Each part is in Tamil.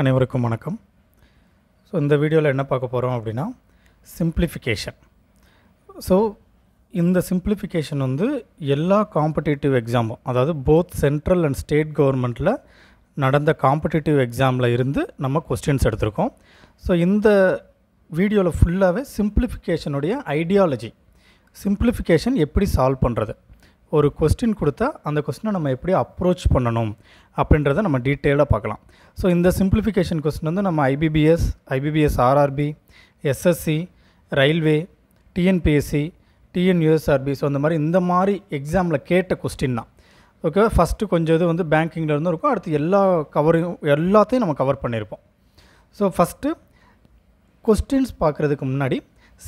அனைவருக்கும் வணக்கம் ஸோ இந்த வீடியோவில் என்ன பார்க்க போகிறோம் அப்படின்னா சிம்பிளிஃபிகேஷன் ஸோ இந்த சிம்பிளிஃபிகேஷன் வந்து எல்லா காம்படிட்டிவ் எக்ஸாமும் அதாவது போத் சென்ட்ரல் அண்ட் ஸ்டேட் கவர்மெண்ட்டில் நடந்த காம்படிட்டிவ் எக்ஸாமில் இருந்து நம்ம கொஸ்டின்ஸ் எடுத்திருக்கோம் ஸோ இந்த வீடியோவில் ஃபுல்லாகவே சிம்பிளிஃபிகேஷனுடைய ஐடியாலஜி சிம்பிளிஃபிகேஷன் எப்படி சால்வ் பண்ணுறது ஒரு கொஸ்டின் கொடுத்தா அந்த கொஸ்டினை நம்ம எப்படி அப்ரோச் பண்ணணும் அப்படின்றத நம்ம டீட்டெயிலாக பார்க்கலாம் ஸோ இந்த சிம்பிளிஃபிகேஷன் கொஸ்டின் வந்து நம்ம IBPS IBPS RRB SSC railway TNPSC TNUSRB so அந்த மாதிரி இந்த மாதிரி எக்ஸாமில் கேட்ட கொஸ்டின் தான் ஓகே ஃபஸ்ட்டு கொஞ்சம் இது வந்து பேங்கிங்கில் இருந்து இருக்கும் அடுத்து எல்லா கவரையும் எல்லாத்தையும் நம்ம கவர் பண்ணியிருப்போம் ஸோ ஃபஸ்ட்டு கொஸ்டின்ஸ் பார்க்குறதுக்கு முன்னாடி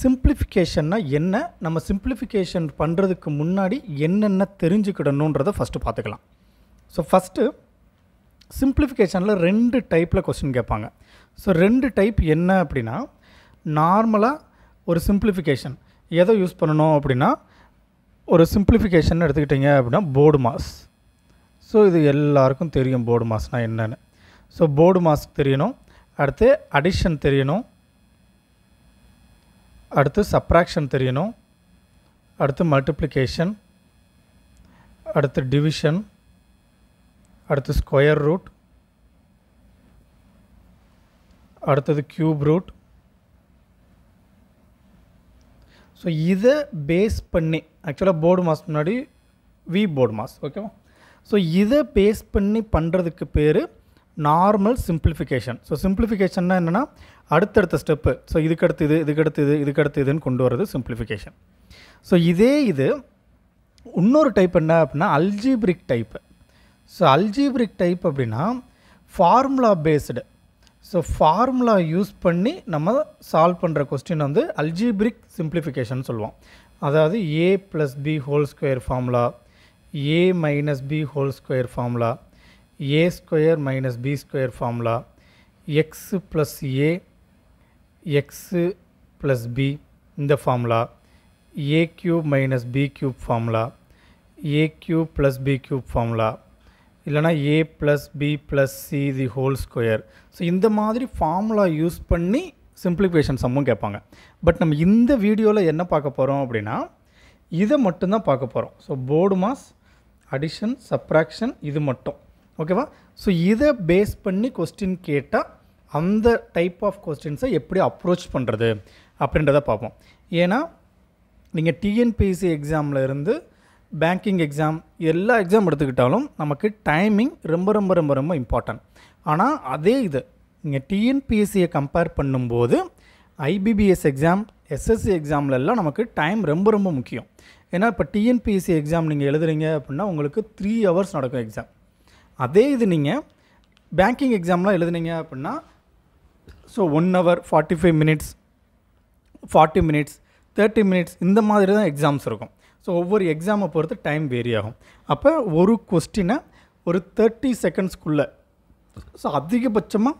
சிம்பிளிஃபிகேஷன்னா என்ன நம்ம சிம்பிளிஃபிகேஷன் பண்ணுறதுக்கு முன்னாடி என்னென்ன தெரிஞ்சுக்கிடணுன்றதை ஃபஸ்ட்டு பார்த்துக்கலாம் ஸோ ஃபஸ்ட்டு சிம்பிளிஃபிகேஷனில் ரெண்டு டைப்பில் கொஸ்டின் கேட்பாங்க ஸோ ரெண்டு டைப் என்ன அப்படின்னா நார்மலாக ஒரு சிம்பிளிஃபிகேஷன் எதை யூஸ் பண்ணணும் அப்படின்னா ஒரு சிம்பிளிஃபிகேஷன் எடுத்துக்கிட்டிங்க அப்படின்னா போர்டு மாஸ் ஸோ இது எல்லாருக்கும் தெரியும் போர்டு மாஸ்னால் என்னென்னு ஸோ போர்டு மாஸ்க் தெரியணும் அடுத்து அடிஷன் தெரியணும் அடுத்து சப்ராக்ஷன் தெரியணும் அடுத்து மல்டிப்ளிகேஷன் அடுத்து டிவிஷன் அடுத்து ஸ்கொயர் ரூட் அடுத்தது க்யூப் ரூட் ஸோ இதை பேஸ் பண்ணி ஆக்சுவலாக போர்டு மாஸ் முன்னாடி வி போர்டு மாஸ் ஓகேவா ஸோ இதை பேஸ் பண்ணி பண்ணுறதுக்கு பேர் நார்மல் சிம்பிளிஃபிகேஷன் ஸோ சிம்பிளிஃபிகேஷன்னா என்னென்னா அடுத்தடுத்த ஸ்டெப்பு ஸோ இதுக்கடுத்து இது இதுக்கடுத்து இது இதுக்கடுத்து இதுன்னு கொண்டு வரது சிம்பிளிஃபிகேஷன் ஸோ இதே இது இன்னொரு டைப் என்ன அப்படின்னா algebraic type so algebraic type அப்படின்னா formula based so formula use பண்ணி நம்ம சால்வ் பண்ணுற கொஸ்டின் வந்து அல்ஜிப்ரிக் சிம்பிளிஃபிகேஷன் சொல்லுவோம் அதாவது A plus B whole square formula A minus B whole square formula A square minus B square formula X plus A X plus B இந்த formula a cube minus B cube formula a cube plus b cube formula இல்லனா A plus B plus C the whole square so இந்த மாதிரி ஃபார்முலா யூஸ் பண்ணி simplification சம்மும் கேட்பாங்க பட் நம்ம இந்த வீடியோவில் என்ன பார்க்க போகிறோம் அப்படின்னா இதை மட்டும்தான் பார்க்க போகிறோம் so BODMAS addition subtraction இது மட்டும் ஓகேவா ஸோ இதை பேஸ் பண்ணி கொஸ்டின் கேட்டால் அந்த டைப் ஆஃப் கொஸ்டின்ஸை எப்படி அப்ரோச் பண்ணுறது அப்படின்றத பார்ப்போம் ஏன்னா நீங்கள் டிஎன்பிஎஸ்சி எக்ஸாமில் இருந்து பேங்கிங் எக்ஸாம் எல்லா எக்ஸாம் எடுத்துக்கிட்டாலும் நமக்கு டைமிங் ரொம்ப ரொம்ப ரொம்ப ரொம்ப இம்பார்ட்டன்ட் ஆனால் அதே இது நீங்கள் டிஎன்பிஎஸ்சியை கம்பேர் பண்ணும்போது ஐபிபிஎஸ் எக்ஸாம் எஸ்எஸ்சி எக்ஸாம்லெல்லாம் நமக்கு டைம் ரொம்ப ரொம்ப முக்கியம் ஏன்னா இப்போ டிஎன்பிஎஸ்சி எக்ஸாம் நீங்கள் எழுதுறீங்க அப்படின்னா உங்களுக்கு த்ரீ ஹவர்ஸ் நடக்கும் எக்ஸாம் அதே இது நீங்கள் பேங்கிங் எக்ஸாம்லாம் எழுதுனீங்க அப்படின்னா so one hour forty five minutes forty minutes thirty minutes இந்த மாதிரி தான் எக்ஸாம்ஸ் இருக்கும் ஸோ ஒவ்வொரு எக்ஸாமை பொறுத்து டைம் வேரி ஆகும் அப்போ ஒரு கொஸ்டினை ஒரு தேர்ட்டி செகண்ட்ஸ்க்குள்ளே ஸோ அதிகபட்சமாக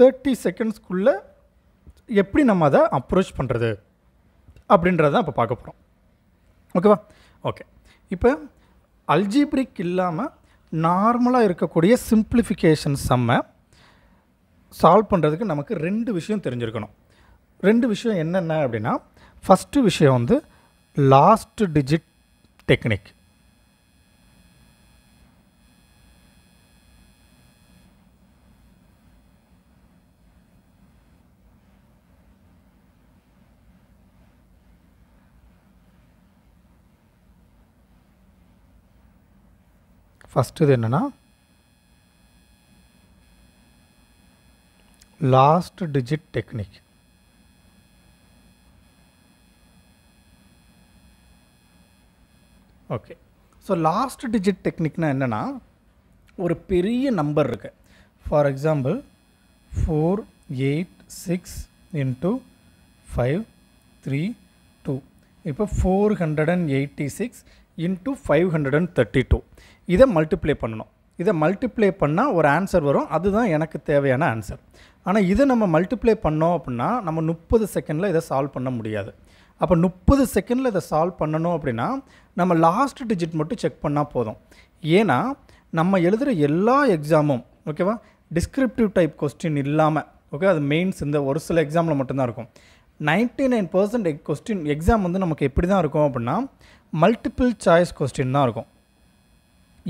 தேர்ட்டி செகண்ட்ஸ்க்குள்ளே எப்படி நம்ம அதை அப்ரோச் பண்ணுறது அப்படின்றத இப்போ பார்க்க போகிறோம் ஓகேவா ஓகே இப்போ அல்ஜிப்ரிக் இல்லாமல் நார்மலாக இருக்கக்கூடிய சிம்பிளிஃபிகேஷன் செம்ம சால்வ் பண்ணுறதுக்கு நமக்கு ரெண்டு விஷயம் தெரிஞ்சிருக்கணும் ரெண்டு விஷயம் என்னென்ன அப்படின்னா ஃபஸ்ட்டு விஷயம் வந்து லாஸ்ட் டிஜிட் டெக்னிக் ஃபஸ்ட்டு இது என்னென்னா last digit technique okay so last digit டெக்னிக்னால் என்னென்னா ஒரு பெரிய நம்பர் இருக்குது for example four eight six into five three two இப்போ four hundred and eighty six into five hundred and thirty two இதை மல்டிப்ளை பண்ணணும் இதை மல்டிப்ளை பண்ணால் ஒரு ஆன்சர் வரும் அதுதான் எனக்கு தேவையான ஆன்சர் ஆனால் இதை நம்ம மல்டிப்ளை பண்ணோம் அப்படின்னா நம்ம முப்பது செகண்டில் இதை சால்வ் பண்ண முடியாது அப்போ முப்பது செகண்டில் இதை சால்வ் பண்ணணும் அப்படின்னா நம்ம லாஸ்ட் டிஜிட் மட்டும் செக் பண்ணால் போதும் ஏன்னா நம்ம எழுதுகிற எல்லா எக்ஸாமும் ஓகேவா டிஸ்கிரிப்டிவ் டைப் கொஸ்டின் இல்லாமல் ஓகே அது மெயின்ஸ் இந்த ஒரு சில எக்ஸாமில் மட்டும்தான் இருக்கும் ninety nine percent question exam வந்து நமக்கு எப்படி தான் இருக்கும் அப்படின்னா மல்டிபிள் சாய்ஸ் கொஸ்டின் தான் இருக்கும்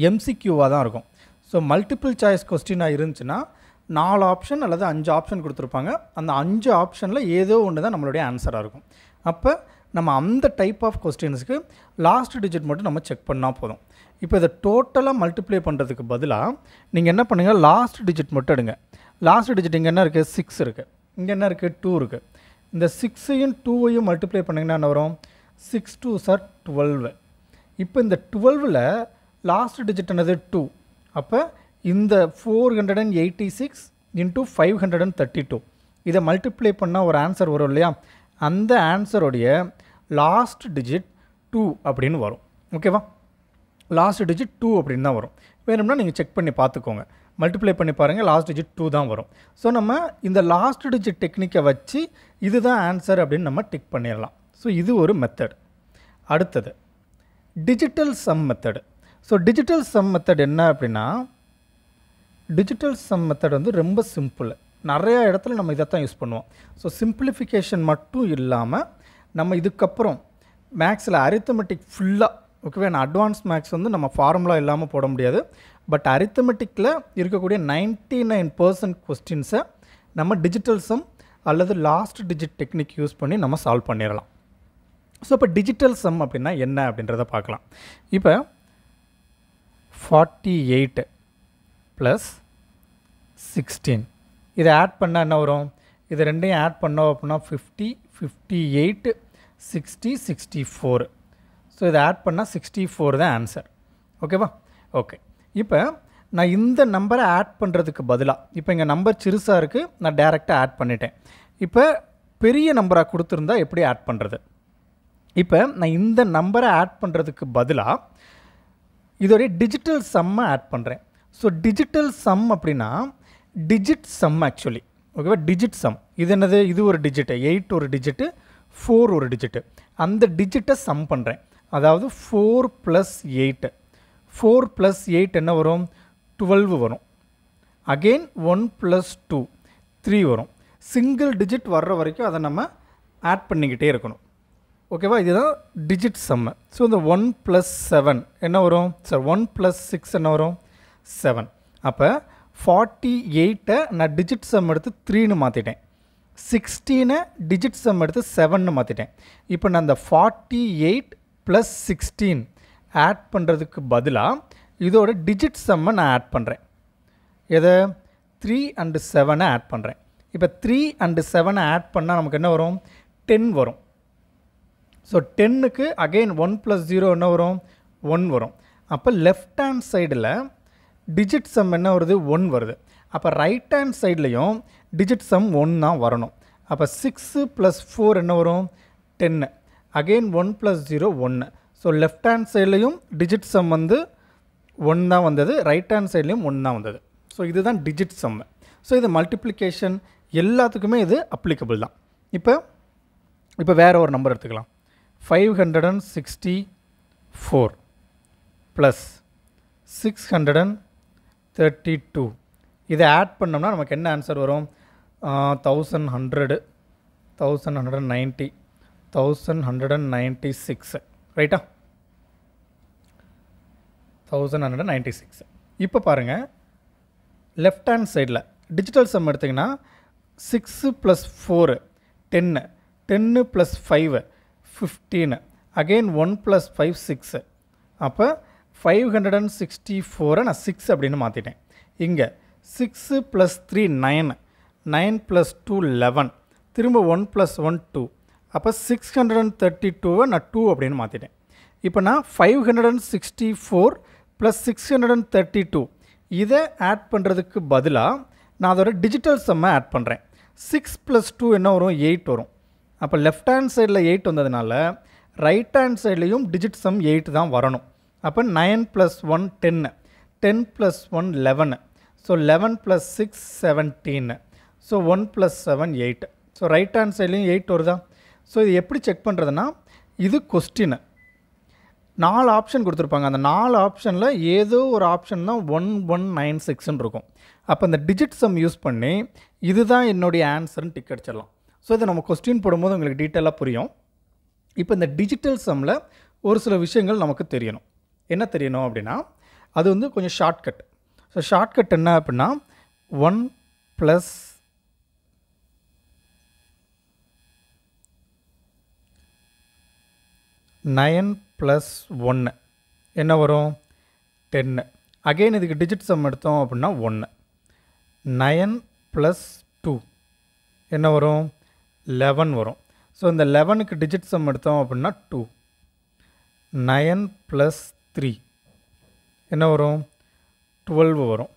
எம்சிக்யூவாக தான் இருக்கும் ஸோ மல்டிபிள் சாய்ஸ் கொஸ்டினாக இருந்துச்சுன்னா நாலு ஆப்ஷன் அல்லது அஞ்சு ஆப்ஷன் கொடுத்துருப்பாங்க அந்த அஞ்சு ஆப்ஷனில் ஏதோ ஒன்று தான் நம்மளுடைய ஆன்சராக இருக்கும் அப்போ நம்ம அந்த டைப் ஆஃப் கொஸ்டின்ஸுக்கு லாஸ்ட் டிஜிட் மட்டும் நம்ம செக் பண்ணால் போதும் இப்போ இதை டோட்டலாக மல்டிப்ளை பண்ணுறதுக்கு பதிலாக நீங்கள் என்ன பண்ணுங்கள் லாஸ்ட் டிஜிட் மட்டும் எடுங்க லாஸ்ட் டிஜிட் இங்கே என்ன இருக்குது சிக்ஸ் இருக்குது இங்கே என்ன இருக்குது டூ இருக்குது இந்த சிக்ஸையும் டூவையும் மல்டிப்ளை பண்ணிங்கன்னா என்ன வரும் சிக்ஸ் டூ சார் டுவெல்வு இப்போ இந்த டுவெல்வில் லாஸ்ட் டிஜிட் என்னது டூ அப்போ இந்த four hundred and eighty six into five hundred and thirty two இதை மல்டிப்ளை பண்ணால் ஒரு ஆன்சர் வரும் இல்லையா அந்த ஆன்சருடைய லாஸ்ட் டிஜிட் டூ அப்படின்னு வரும் ஓகேவா லாஸ்ட் டிஜிட் டூ அப்படின்னு தான் வரும் வேணும்னா நீங்கள் செக் பண்ணி பார்த்துக்கோங்க மல்டிப்ளை பண்ணி பாருங்கள் லாஸ்ட் டிஜிட் டூ தான் வரும் ஸோ நம்ம இந்த லாஸ்ட் டிஜிட் டெக்னிக்கை வச்சு இதுதான் ஆன்சர் அப்படின்னு நம்ம டிக் பண்ணிடலாம் ஸோ இது ஒரு மெத்தட் அடுத்தது digital sum method so digital sum method என்ன அப்படின்னா டிஜிட்டல் சம் மெத்தட் வந்து ரொம்ப சிம்பிள் நிறையா இடத்துல நம்ம இதை தான் யூஸ் பண்ணுவோம் ஸோ சிம்பிளிஃபிகேஷன் மட்டும் இல்லாமல் நம்ம இதுக்கப்புறம் மேக்ஸில் அரித்தமெட்டிக் ஃபுல்லாக ஓகேவே நான் அட்வான்ஸ் மேக்ஸ் வந்து நம்ம ஃபார்முலா இல்லாமல் போட முடியாது பட் அரித்தமெட்டிக்கில் இருக்கக்கூடிய நைன்ட்டி நைன் பர்சன்ட் கொஸ்டின்ஸை நம்ம டிஜிட்டல் சம் அல்லது லாஸ்ட் டிஜிட் டெக்னிக் யூஸ் பண்ணி நம்ம சால்வ் பண்ணிடலாம் ஸோ இப்போ டிஜிட்டல் சம் அப்படின்னா என்ன அப்படின்றத பார்க்கலாம் இப்போ 48 ப்ளஸ் சிக்ஸ்டீன் இதை ஆட் பண்ணால் என்ன வரும் இது ரெண்டையும் ஆட் பண்ணோம் அப்படின்னா fifty fifty eight sixty sixty four so இதை ஆட் பண்ணால் சிக்ஸ்டி ஃபோர் தான் ஆன்சர் ஓகேவா ஓகே இப்போ நான் இந்த நம்பரை ஆட் பண்ணுறதுக்கு பதிலாக இப்போ எங்கள் நம்பர் சிறுசாக இருக்குது நான் டேரெக்டாக ஆட் பண்ணிட்டேன் இப்போ பெரிய நம்பராக கொடுத்துருந்தா எப்படி ஆட் பண்ணுறது இப்போ நான் இந்த நம்பரை ஆட் பண்ணுறதுக்கு பதிலாக இதோடைய டிஜிட்டல் சம்மை ஆட் பண்ணுறேன் ஸோ டிஜிட்டல் சம் அப்படின்னா டிஜிட் சம் ஆக்சுவலி ஓகேவா டிஜிட் சம் இது என்னது இது ஒரு டிஜிட்டு எயிட் ஒரு டிஜிட்டு ஃபோர் ஒரு டிஜிட்டு அந்த டிஜிட்டை சம் பண்ணுறேன் அதாவது four plus eight four plus eight என்ன வரும் டுவெல்வு வரும் again one plus two three வரும் சிங்கிள் டிஜிட் வர்ற வரைக்கும் அதை நம்ம ஆட் பண்ணிக்கிட்டே இருக்கணும் ஓகேவா இதுதான் டிஜிட் செம்ம ஸோ இந்த ஒன் ப்ளஸ் செவன் என்ன வரும் சார் ஒன் ப்ளஸ் சிக்ஸ் என்ன வரும் செவன் அப்போ ஃபார்ட்டி எயிட்டை நான் டிஜிட் செம் எடுத்து த்ரீன்னு மாற்றிட்டேன் சிக்ஸ்டீனை டிஜிட் செம் எடுத்து செவன்னு மாற்றிட்டேன் இப்போ நான் அந்த forty eight plus sixteen add பண்ணுறதுக்கு பதிலாக இதோட டிஜிட் செம்மை நான் ஆட் பண்ணுறேன் எதை த்ரீ அண்டு செவனை ஆட் பண்ணுறேன் இப்போ த்ரீ அண்டு செவனை ஆட் பண்ணால் நமக்கு என்ன வரும் டென் வரும் ஸோ டென்னுக்கு அகெயின் ஒன் ப்ளஸ் ஜீரோ என்ன வரும் ஒன் வரும் அப்போ லெஃப்ட் ஹேண்ட் சைடில் டிஜிட் சம் என்ன வருது ஒன் வருது அப்போ ரைட் ஹேண்ட் சைட்லேயும் டிஜிட் சம் ஒன் தான் வரணும் அப்போ சிக்ஸு ப்ளஸ் ஃபோர் என்ன வரும் ten again one plus zero ஒன்று ஸோ லெஃப்ட் ஹேண்ட் சைட்லேயும் டிஜிட் சம் வந்து ஒன் தான் வந்தது ரைட் ஹேண்ட் சைட்லேயும் ஒன் தான் வந்தது ஸோ இதுதான் டிஜிட் சம் ஸோ இது மல்டிப்ளிகேஷன் எல்லாத்துக்குமே இது அப்ளிகபிள் தான் இப்போ இப்போ வேறு ஒரு நம்பர் எடுத்துக்கலாம் five hundred and sixty four plus six hundred and thirty two இதை ஆட் பண்ணோம்னா நமக்கு என்ன ஆன்சர் வரும் thousand hundred thousand hundred and ninety thousand hundred and ninety six ரைட்டா தௌசண்ட் ஹண்ட்ரட் நைன்ட்டி சிக்ஸ் இப்போ பாருங்கள் லெஃப்ட் ஹேண்ட் சைடில் டிஜிட்டல் சம் எடுத்திங்கன்னா six plus four ten ten plus five fifteen again one plus five six அப்போ ஃபைவ் ஹண்ட்ரட் அண்ட் சிக்ஸ்டி ஃபோரை நான் சிக்ஸ் அப்படின்னு மாற்றிட்டேன் இங்கே six plus three nine nine plus two eleven திரும்ப ஒன் ப்ளஸ் ஒன் டூ அப்போ சிக்ஸ் ஹண்ட்ரட் அண்ட் தேர்ட்டி டூவை நான் டூ அப்படின்னு மாற்றிட்டேன் இப்போ நான் five hundred and sixty four plus six hundred and thirty two இதை ஆட் பண்ணுறதுக்கு பதிலாக நான் அதோட டிஜிட்டல் செம்மை ஆட் பண்ணுறேன் சிக்ஸ் ப்ளஸ் டூ என்ன வரும் எயிட் வரும் அப்போ லெஃப்ட் ஹேண்ட் சைடில் எயிட் வந்ததுனால ரைட் ஹேண்ட் சைட்லேயும் டிஜிட் சம் எயிட் தான் வரணும் அப்போ nine plus one ten ten plus one eleven so eleven plus six seventeen so one plus seven eight so right hand சைட்லேயும் எயிட் வருதா ஸோ இது எப்படி செக் பண்ணுறதுனா இது கொஸ்டின் நாலு ஆப்ஷன் கொடுத்துருப்பாங்க அந்த நாலு ஆப்ஷனில் ஏதோ ஒரு ஆப்ஷன் தான் ஒன் ஒன் நைன் சிக்ஸ்ன்னு இருக்கும் அப்போ அந்த டிஜிட் சம் யூஸ் பண்ணி இதுதான் என்னுடைய ஆன்சர்னு டிக் அடிச்சிடலாம் ஸோ இதை நம்ம கொஸ்டின் போடும்போது உங்களுக்கு டீட்டெயிலாக புரியும் இப்போ இந்த டிஜிட்டல் சம்மில் ஒரு சில விஷயங்கள் நமக்கு தெரியணும் என்ன தெரியணும் அப்படின்னா அது வந்து கொஞ்சம் ஷார்ட்கட் ஸோ ஷார்ட்கட் என்ன அப்படின்னா ஒன் ப்ளஸ் நயன் ப்ளஸ் ஒன்று என்ன வரும் டென்னு அகெயின் இதுக்கு டிஜிட் சம் எடுத்தோம் அப்படின்னா ஒன்று நயன் ப்ளஸ் டூ என்ன வரும் லெவன் வரும் ஸோ இந்த லெவனுக்கு டிஜிட் சம் எடுத்தோம் அப்படின்னா டூ நயன் ப்ளஸ் த்ரீ என்ன வரும் டுவெல்வ் வரும்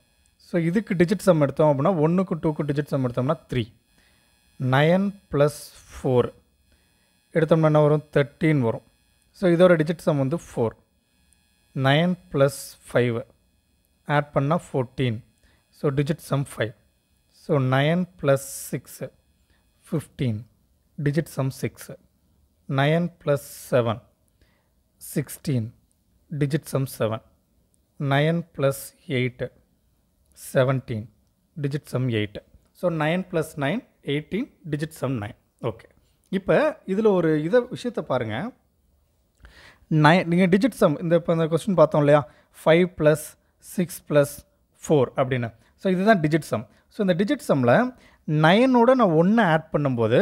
ஸோ இதுக்கு டிஜிட் சம் எடுத்தோம் அப்படின்னா ஒன்றுக்கு டூக்கு டிஜிட் சம் எடுத்தோம்னா த்ரீ நயன் ப்ளஸ் ஃபோர் எடுத்தோம்னா என்ன வரும் தேர்ட்டீன் வரும் ஸோ இதோட டிஜிட் சம் வந்து four nine plus five add பண்ணால் fourteen so digit sum five so nine plus six fifteen digit sum 6 nine plus seven sixteen digit sum seven nine plus eight seventeen digit sum eight so nine plus nine eighteen digit sum nine okay இப்போ இதில் ஒரு இதை விஷயத்தை பாருங்கள் நைன் நீங்கள் டிஜிட் சம் இந்த இப்போ இந்த கொஸ்டின் பார்த்தோம் இல்லையா five plus six plus four அப்படின்னு ஸோ இதுதான் டிஜிட் சம் ஸோ இந்த டிஜிட் சம்மில் நயனோட நான் ஒன்று ஆட் பண்ணும்போது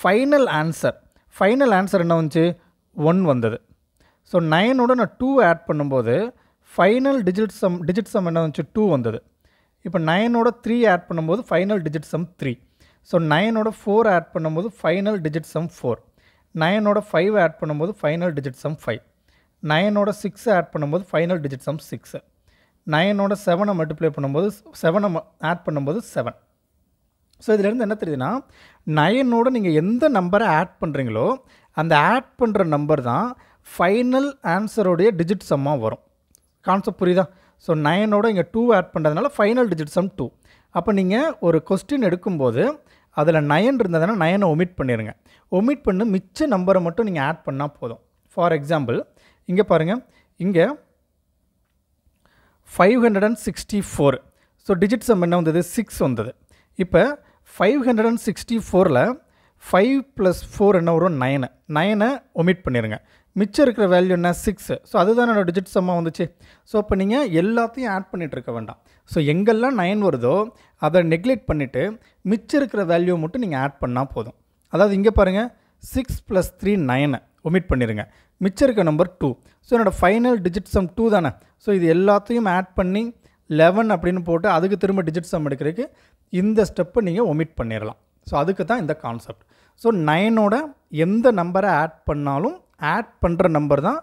ஃபைனல் ஆன்சர் ஃபைனல் ஆன்சர் என்ன வந்துச்சு ஒன் வந்தது ஸோ நயனோட நான் டூ ஆட் பண்ணும்போது final digit sum digit sum என்ன வந்துச்சு டூ வந்தது இப்போ நயனோட த்ரீ ஆட் பண்ணும்போது final digit sum three so நயனோட ஃபோர் ஆட் பண்ணும்போது ஃபைனல் டிஜிட் சம் ஃபோர் நயனோட ஃபைவ் ஆட் பண்ணும்போது ஃபைனல் டிஜிட் சம் ஃபைவ் நயனோட சிக்ஸ் ஆட் பண்ணும்போது ஃபைனல் டிஜிட் சம் சிக்ஸு நயனோட செவனை மல்டிப்ளை பண்ணும்போது செவனை ஆட் பண்ணும்போது செவன் ஸோ இதிலேருந்து என்ன தெரியுதுன்னா நயனோடு நீங்கள் எந்த நம்பரை ஆட் பண்ணுறீங்களோ அந்த ஆட் பண்ணுற நம்பர் தான் ஃபைனல் ஆன்சரோடைய டிஜிட் சம்மாக வரும் கான்செப்ட் புரியுதா ஸோ நயனோட இங்கே டூ ஆட் பண்ணுறதுனால ஃபைனல் டிஜிட் சம் டூ அப்போ நீங்கள் ஒரு கொஸ்டின் எடுக்கும்போது அதில் நயன் இருந்ததுன்னா நயனை ஒமிட் பண்ணிடுங்க ஒமிட் பண்ணி மிச்ச நம்பரை மட்டும் நீங்கள் ஆட் பண்ணால் போதும் ஃபார் எக்ஸாம்பிள் இங்கே பாருங்கள் இங்கே five hundred and sixty four so digit sum என்ன வந்தது சிக்ஸ் வந்தது இப்போ ஃபைவ் ஹண்ட்ரட் அண்ட் சிக்ஸ்டி ஃபோரில் ஃபைவ் ப்ளஸ் ஃபோர் என்ன வரும் நைனு நைனை ஒமிட் பண்ணிடுங்க மிச்சம் இருக்கிற வேல்யூ என்ன சிக்ஸு ஸோ அதுதான் என்னோடய டிஜிட் சம்மாக வந்துச்சு ஸோ இப்போ நீங்கள் எல்லாத்தையும் ஆட் பண்ணிகிட்டு இருக்க வேண்டாம் ஸோ எங்கெல்லாம் நைன் வருதோ அதை நெக்லெக்ட் பண்ணிவிட்டு மிச்சம் இருக்கிற வேல்யூ மட்டும் நீங்கள் ஆட் பண்ணால் போதும் அதாவது இங்கே பாருங்கள் சிக்ஸ் ப்ளஸ் த்ரீ நைனை ஒமிட் பண்ணிடுங்க மிச்சம் இருக்க நம்பர் டூ ஸோ என்னோடய ஃபைனல் டிஜிட் சம் டூ தானே ஸோ இது எல்லாத்தையும் ஆட் பண்ணி லெவன் அப்படின்னு போட்டு அதுக்கு திரும்ப டிஜிட் சம் எடுக்கிறதுக்கு இந்த ஸ்டெப்பை நீங்கள் ஒமிட் பண்ணிடலாம் ஸோ அதுக்கு தான் இந்த கான்செப்ட் ஸோ நைனோட எந்த நம்பரை ஆட் பண்ணாலும் ஆட் பண்ணுற நம்பர் தான்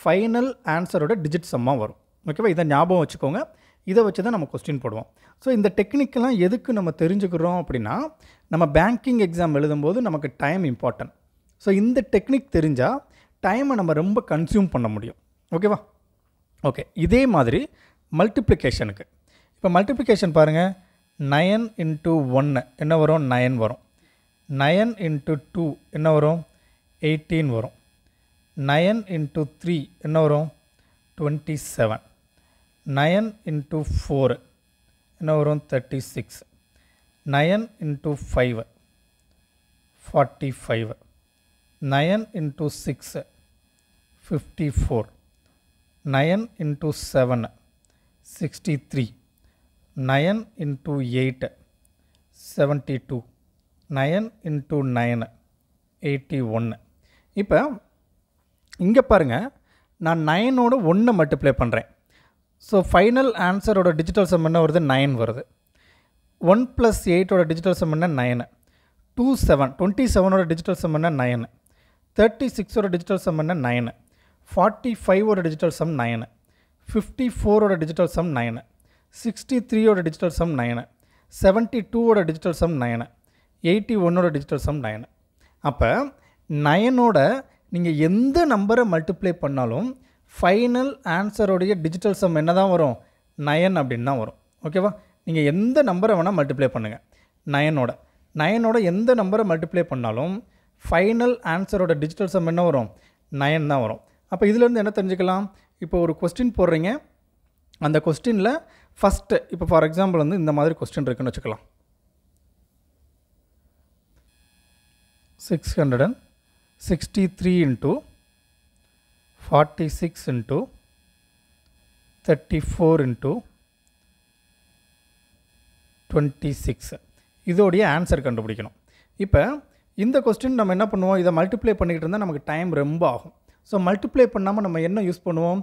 ஃபைனல் ஆன்சரோட டிஜிட் சம்மாக வரும் ஓகேவா இதை ஞாபகம் வச்சுக்கோங்க இதை வச்சு தான் நம்ம கொஸ்டின் போடுவோம் ஸோ இந்த டெக்னிக்கெல்லாம் எதுக்கு நம்ம தெரிஞ்சுக்கிறோம் அப்படின்னா நம்ம பேங்கிங் எக்ஸாம் எழுதும்போது நமக்கு டைம் இம்பார்ட்டன்ட் ஸோ இந்த டெக்னிக் தெரிஞ்சால் டைமை நம்ம ரொம்ப கன்சியூம் பண்ண முடியும் ஓகேவா ஓகே இதே மாதிரி மல்டிப்ளிகேஷனுக்கு இப்போ மல்டிப்ளிகேஷன் பாருங்கள் 9 * 1 என்ன வரும் 9 வரும் 9 * 2 என்ன வரும் 18 வரும் 9 * 3 என்ன வரும் 27 9 * 4 என்ன வரும் 36 9 * 5 45 9 * 6 54 9 * 7 63 nine 9 into two nine 9 into eighty ஒன்று இப்போ இங்கே பாருங்கள் நான் நயனோட ஒன்று மல்டிப்ளை பண்ணுறேன் ஸோ ஃபைனல் ஆன்சரோட டிஜிட்டல் சம் என்ன வருது நயன் வருது ஒன் ப்ளஸ் எயிட்டோட டிஜிட்டல் சம் என்ன நைனு டூ செவன் டுவெண்ட்டி செவனோட டிஜிட்டல் சம் என்ன நயனு தேர்ட்டி சிக்ஸோட டிஜிட்டல் சம் என்ன நைனு ஃபார்ட்டி ஃபைவோட டிஜிட்டல் சம் நைனு ஃபிஃப்டி ஃபோரோட டிஜிட்டல் சம் நைனு சிக்ஸ்டி த்ரீயோட டிஜிட்டல் சம் நயனு செவன்ட்டி டூவோட டிஜிட்டல் சம் நயனு எயிட்டி ஒன்னோட டிஜிட்டல் சம் நயனு அப்போ நயனோட நீங்கள் எந்த நம்பரை மல்டிப்ளை பண்ணாலும் ஃபைனல் ஆன்சரோடைய டிஜிட்டல் சம் என்ன தான் வரும் நயன் அப்படின்னு தான் வரும் ஓகேவா நீங்கள் எந்த நம்பரை வேணால் மல்டிப்ளை பண்ணுங்கள் நயனோட நயனோட எந்த நம்பரை மல்டிப்ளை பண்ணாலும் ஃபைனல் ஆன்சரோட டிஜிட்டல் சம் என்ன வரும் நயன் தான் வரும் அப்போ இதிலேருந்து என்ன தெரிஞ்சுக்கலாம் இப்போ ஒரு கொஸ்டின் போடுறீங்க அந்த கொஸ்டினில் ஃபஸ்ட்டு இப்போ ஃபார் எக்ஸாம்பிள் வந்து இந்த மாதிரி கொஸ்டின் இருக்குன்னு வச்சுக்கலாம் six hundred and sixty three into forty six into thirty four into twenty six இதோடைய ஆன்சர் கண்டுபிடிக்கணும் இப்போ இந்த கொஸ்டின் நம்ம என்ன பண்ணுவோம் இதை மல்டிப்ளை பண்ணிக்கிட்டு இருந்தால் நமக்கு டைம் ரொம்ப ஆகும் ஸோ மல்டிப்ளை பண்ணாமல் நம்ம என்ன யூஸ் பண்ணுவோம்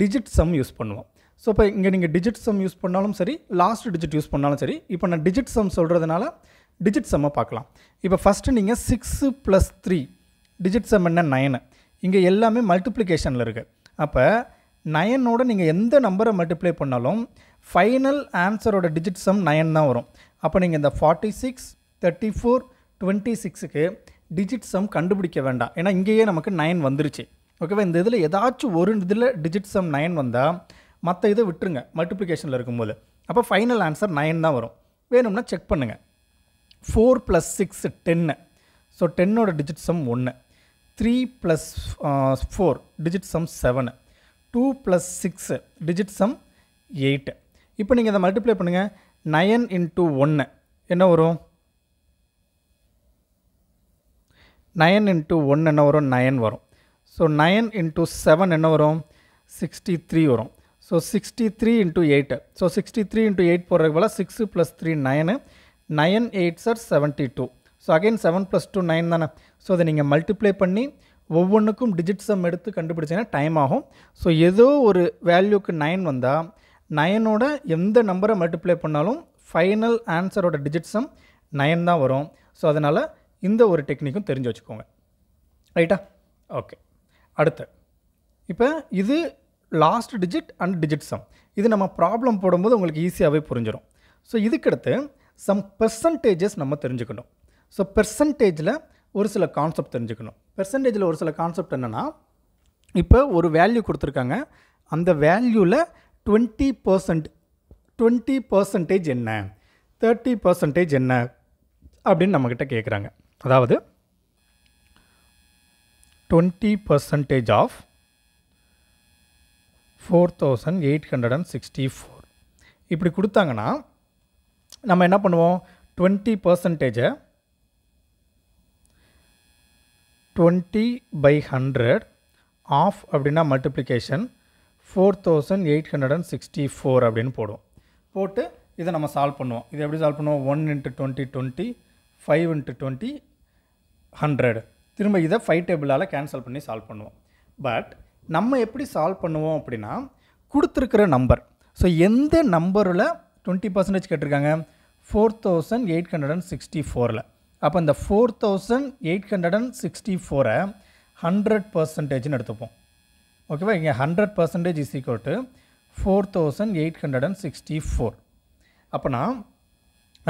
டிஜிட் சம் யூஸ் பண்ணுவோம் ஸோ இப்போ இங்கே நீங்கள் டிஜிட் சம் யூஸ் பண்ணாலும் சரி லாஸ்ட் டிஜிட் யூஸ் பண்ணாலும் சரி இப்போ நான் டிஜிட் சம் சொல்கிறதுனால டிஜிட் செம்மை பார்க்கலாம் இப்போ ஃபஸ்ட்டு நீங்கள் six plus three digit sum என்ன நயனு இங்கே எல்லாமே மல்டிப்ளிகேஷனில் இருக்குது அப்போ நயனோட நீங்கள் எந்த நம்பரை மல்டிப்ளை பண்ணாலும் ஃபைனல் ஆன்சரோட டிஜிட் சம் நயன் தான் வரும் அப்போ நீங்கள் இந்த forty six thirty four twenty சிக்ஸுக்கு டிஜிட் சம் கண்டுபிடிக்க வேண்டாம் ஏன்னா இங்கேயே நமக்கு நயன் வந்துருச்சு ஓகேவா இந்த இதில் ஏதாச்சும் ஒரு இதில் டிஜிட் சம் நயன் வந்தால் மற்ற இதை விட்டுருங்க மல்டிப்ளிகேஷனில் இருக்கும்போது அப்போ ஃபைனல் ஆன்சர் நைன் தான் வரும் வேணும்னா செக் பண்ணுங்கள் four plus six ten so டென்னோட டிஜிட் சம் ஒன்று three plus four digit sum seven two plus six digit sum eight இப்போ நீங்கள் இதை மல்டிப்ளை பண்ணுங்கள் நயன் இன்ட்டு ஒன்று என்ன வரும் நயன் இன்ட்டு ஒன்று என்ன வரும் நயன் வரும் ஸோ நயன் இன்ட்டு செவன் என்ன வரும் சிக்ஸ்டி த்ரீ வரும் so sixty three into eight so sixty three into eight போடுறதுக்கு போல் six plus three nine nine eight sir seventy two so again seven plus two nine தானே ஸோ அதை நீங்கள் மல்டிப்ளை பண்ணி ஒவ்வொன்றுக்கும் டிஜிட் சம் எடுத்து கண்டுபிடிச்சிங்கன்னா டைம் ஆகும் ஸோ ஏதோ ஒரு வேல்யூக்கு நைன் வந்தால் நயனோட எந்த நம்பரை மல்டிப்ளை பண்ணாலும் ஃபைனல் ஆன்சரோட டிஜிட் சம் நயன் தான் வரும் ஸோ அதனால் இந்த ஒரு டெக்னிக்கும் தெரிஞ்சு வச்சுக்கோங்க ரைட்டா ஓகே அடுத்து இப்போ இது last digit and digit sum இது நம்ம ப்ராப்ளம் போடும்போது உங்களுக்கு ஈஸியாகவே புரிஞ்சிடும் ஸோ இதுக்கடுத்து சம் பெர்சன்டேஜஸ் நம்ம தெரிஞ்சுக்கணும் ஸோ பெர்சன்டேஜில் ஒரு சில கான்செப்ட் தெரிஞ்சுக்கணும் பெர்சன்டேஜில் ஒரு சில கான்செப்ட் என்னென்னா இப்போ ஒரு வேல்யூ கொடுத்துருக்காங்க அந்த வேல்யூவில் டுவெண்ட்டி பர்சன்ட் டுவெண்ட்டி பர்சன்டேஜ் என்ன தேர்ட்டி பர்சன்டேஜ் என்ன அப்படின்னு நம்மக்கிட்ட கேட்குறாங்க அதாவது twenty percentage of four thousand eight hundred and sixty four இப்படி கொடுத்தாங்கன்னா நம்ம என்ன பண்ணுவோம் டுவெண்ட்டி பர்சன்டேஜை டுவெண்ட்டி பை ஹண்ட்ரட் ஆஃப் அப்படின்னா multiplication four thousand eight hundred and sixty four அப்படின்னு போடுவோம் போட்டு இதை நம்ம சால்வ் பண்ணுவோம் இதை எப்படி சால்வ் பண்ணுவோம் one into twenty twenty five into twenty hundred திரும்ப இதை ஃபைவ் டேபிளால் கேன்சல் பண்ணி சால்வ் பண்ணுவோம் பட் நம்ம எப்படி சால்வ் பண்ணுவோம் அப்படின்னா கொடுத்துருக்கிற நம்பர் ஸோ எந்த நம்பரில் டுவெண்ட்டி பர்சன்டேஜ் கேட்டிருக்காங்க four thousand eight hundred and sixty ஃபோரில் அப்போ இந்த four thousand eight hundred and sixty ஃபோரை ஹண்ட்ரட் பர்சன்டேஜ்னு எடுத்துப்போம் ஓகேவா இங்கே hundred percentage is equal to four thousand eight hundred and sixty four அப்போனா